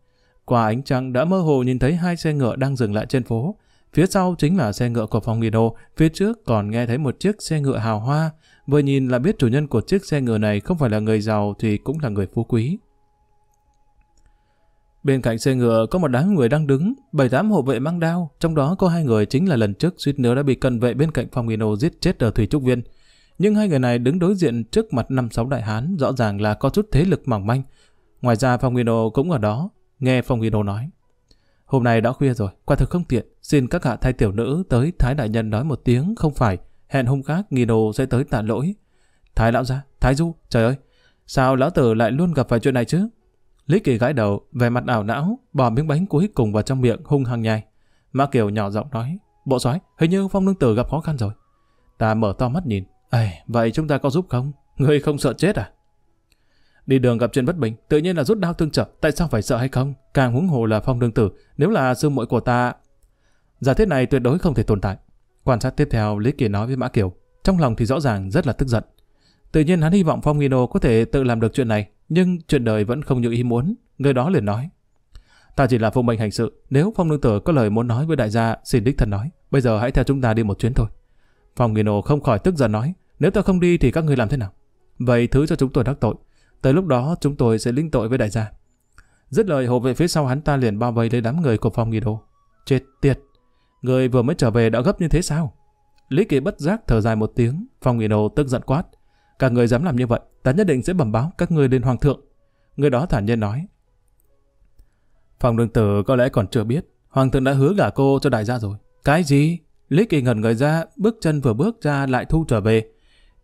Qua ánh trăng đã mơ hồ nhìn thấy hai xe ngựa đang dừng lại trên phố. Phía sau chính là xe ngựa của phòng nghỉ đồ, phía trước còn nghe thấy một chiếc xe ngựa hào hoa. Vừa nhìn là biết chủ nhân của chiếc xe ngựa này không phải là người giàu thì cũng là người phú quý. Bên cạnh xe ngựa có một đám người đang đứng, bảy tám hộ vệ mang đao, trong đó có hai người chính là lần trước suýt nữa đã bị cận vệ bên cạnh phòng Đồ giết chết ở Thủy Trúc Viên. Nhưng hai người này đứng đối diện trước mặt năm sáu đại hán, rõ ràng là có chút thế lực mỏng manh. Ngoài ra phòng Đồ cũng ở đó, nghe Phong Hino nói. Hôm nay đã khuya rồi, quả thực không tiện, xin các hạ thay tiểu nữ tới Thái Đại Nhân nói một tiếng không phải, hẹn hôm khác nghi Hino sẽ tới tạ lỗi. Thái Lão ra, Thái Du, trời ơi, sao Lão Tử lại luôn gặp phải chuyện này chứ? Lý Kỳ gãi đầu, vẻ mặt ảo não, bỏ miếng bánh cuối cùng vào trong miệng hung hăng nhai. Mã Kiều nhỏ giọng nói, bộ soái hình như Phong Nương Tử gặp khó khăn rồi. Ta mở to mắt nhìn, Ây, vậy chúng ta có giúp không? người không sợ chết à? Đi đường gặp chuyện bất bình, tự nhiên là rút đao thương trợ, tại sao phải sợ hay không? Càng huống hồ là phong đương tử, nếu là sư muội của ta... Giả thiết này tuyệt đối không thể tồn tại. Quan sát tiếp theo, Lý Kỳ nói với Mã Kiều, trong lòng thì rõ ràng rất là tức giận. Tự nhiên hắn hy vọng Phong Nghino có thể tự làm được chuyện này, nhưng chuyện đời vẫn không như ý muốn, người đó liền nói. Ta chỉ là phụ mệnh hành sự, nếu Phong đương Tử có lời muốn nói với đại gia, xin đích thân nói, bây giờ hãy theo chúng ta đi một chuyến thôi. Phong Nghino không khỏi tức giận nói, nếu ta không đi thì các ngươi làm thế nào? Vậy thứ cho chúng tôi đắc tội, Tới lúc đó chúng tôi sẽ linh tội với đại gia. Dứt lời hộ vệ phía sau hắn ta liền bao vây lấy đám người của phòng nghi đồ. Chết tiệt! Người vừa mới trở về đã gấp như thế sao? Lý Kỳ bất giác thở dài một tiếng, phòng nghỉ đồ tức giận quát. Các người dám làm như vậy, ta nhất định sẽ bẩm báo các ngươi lên hoàng thượng. Người đó thản nhiên nói. Phòng đường tử có lẽ còn chưa biết, hoàng thượng đã hứa gả cô cho đại gia rồi. Cái gì? Lý Kỳ ngẩn người ra, bước chân vừa bước ra lại thu trở về.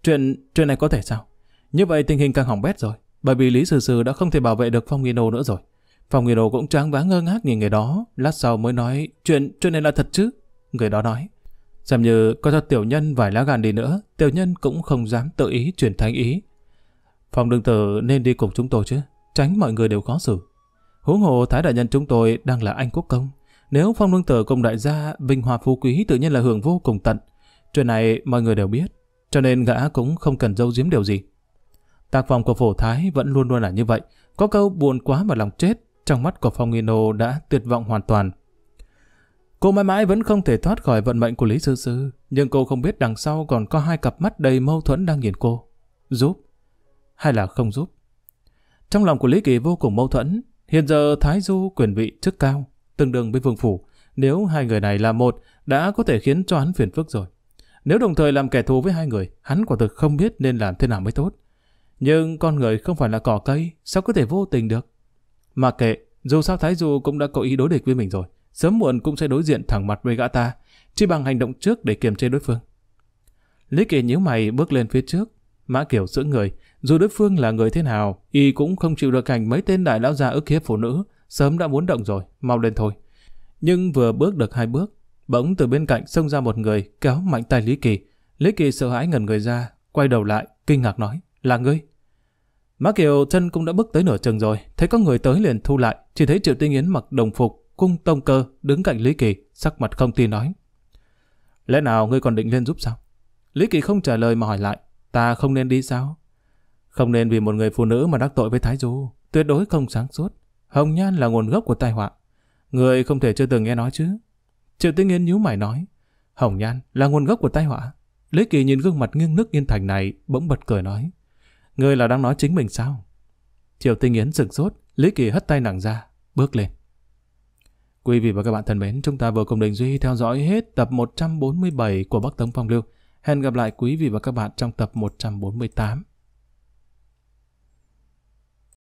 Chuyện, chuyện này có thể sao? Như vậy tình hình càng hỏng bét rồi bởi vì Lý Sư Sư đã không thể bảo vệ được Phong Nghino nữa rồi. Phong Nghino cũng tráng váng ngơ ngác nhìn người đó, lát sau mới nói, chuyện, chuyện này là thật chứ? Người đó nói, xem như có cho tiểu nhân vài lá gan đi nữa, tiểu nhân cũng không dám tự ý chuyển thành ý. Phong đương tử nên đi cùng chúng tôi chứ, tránh mọi người đều khó xử. Huống hồ Thái Đại Nhân chúng tôi đang là anh quốc công. Nếu Phong đương tử cùng đại gia, vinh hoa phú quý tự nhiên là hưởng vô cùng tận. Chuyện này mọi người đều biết, cho nên gã cũng không cần dâu giếm điều gì. Tác phong của phổ thái vẫn luôn luôn là như vậy. Có câu buồn quá mà lòng chết, trong mắt của Phong Nghino đã tuyệt vọng hoàn toàn. Cô mãi mãi vẫn không thể thoát khỏi vận mệnh của Lý Sư Sư, nhưng cô không biết đằng sau còn có hai cặp mắt đầy mâu thuẫn đang nhìn cô. Giúp, hay là không giúp? Trong lòng của Lý Kỳ vô cùng mâu thuẫn, hiện giờ Thái Du quyền vị chức cao, tương đương với vương phủ. Nếu hai người này là một, đã có thể khiến cho hắn phiền phức rồi. Nếu đồng thời làm kẻ thù với hai người, hắn quả thực không biết nên làm thế nào mới tốt. Nhưng con người không phải là cỏ cây, sao có thể vô tình được? Mà kệ, dù sao Thái Du cũng đã có ý đối địch với mình rồi, sớm muộn cũng sẽ đối diện thẳng mặt với gã ta, chỉ bằng hành động trước để kiềm chế đối phương. Lý Kỳ nhíu mày bước lên phía trước, Mã kiểu sững người, dù đối phương là người thế nào, y cũng không chịu được cảnh mấy tên đại lão già ức hiếp phụ nữ, sớm đã muốn động rồi, mau lên thôi. Nhưng vừa bước được hai bước, bỗng từ bên cạnh xông ra một người, kéo mạnh tay Lý Kỳ. Lý Kỳ sợ hãi ngẩn người ra, quay đầu lại, kinh ngạc nói. Là ngươi? Má Kiều chân cũng đã bước tới nửa chừng rồi, thấy có người tới liền thu lại, chỉ thấy Triệu Tinh Yến mặc đồng phục, cung tông cơ, đứng cạnh Lý Kỳ, sắc mặt không tin nói. Lẽ nào ngươi còn định lên giúp sao? Lý Kỳ không trả lời mà hỏi lại, ta không nên đi sao? Không nên vì một người phụ nữ mà đắc tội với Thái Du, tuyệt đối không sáng suốt. Hồng Nhan là nguồn gốc của tai họa. Người không thể chưa từng nghe nói chứ. Triệu Tinh Yên nhíu mày nói, Hồng Nhan là nguồn gốc của tai họa. Lý Kỳ nhìn gương mặt nghiêng nước yên thành này, bỗng bật cười nói. Ngươi là đang nói chính mình sao? Triệu Tinh Yến sửng sốt, Lý Kỳ hất tay nàng ra, bước lên. Quý vị và các bạn thân mến, chúng ta vừa cùng Đình Duy theo dõi hết tập 147 của Bắc Tống Phong Lưu. Hẹn gặp lại quý vị và các bạn trong tập 148.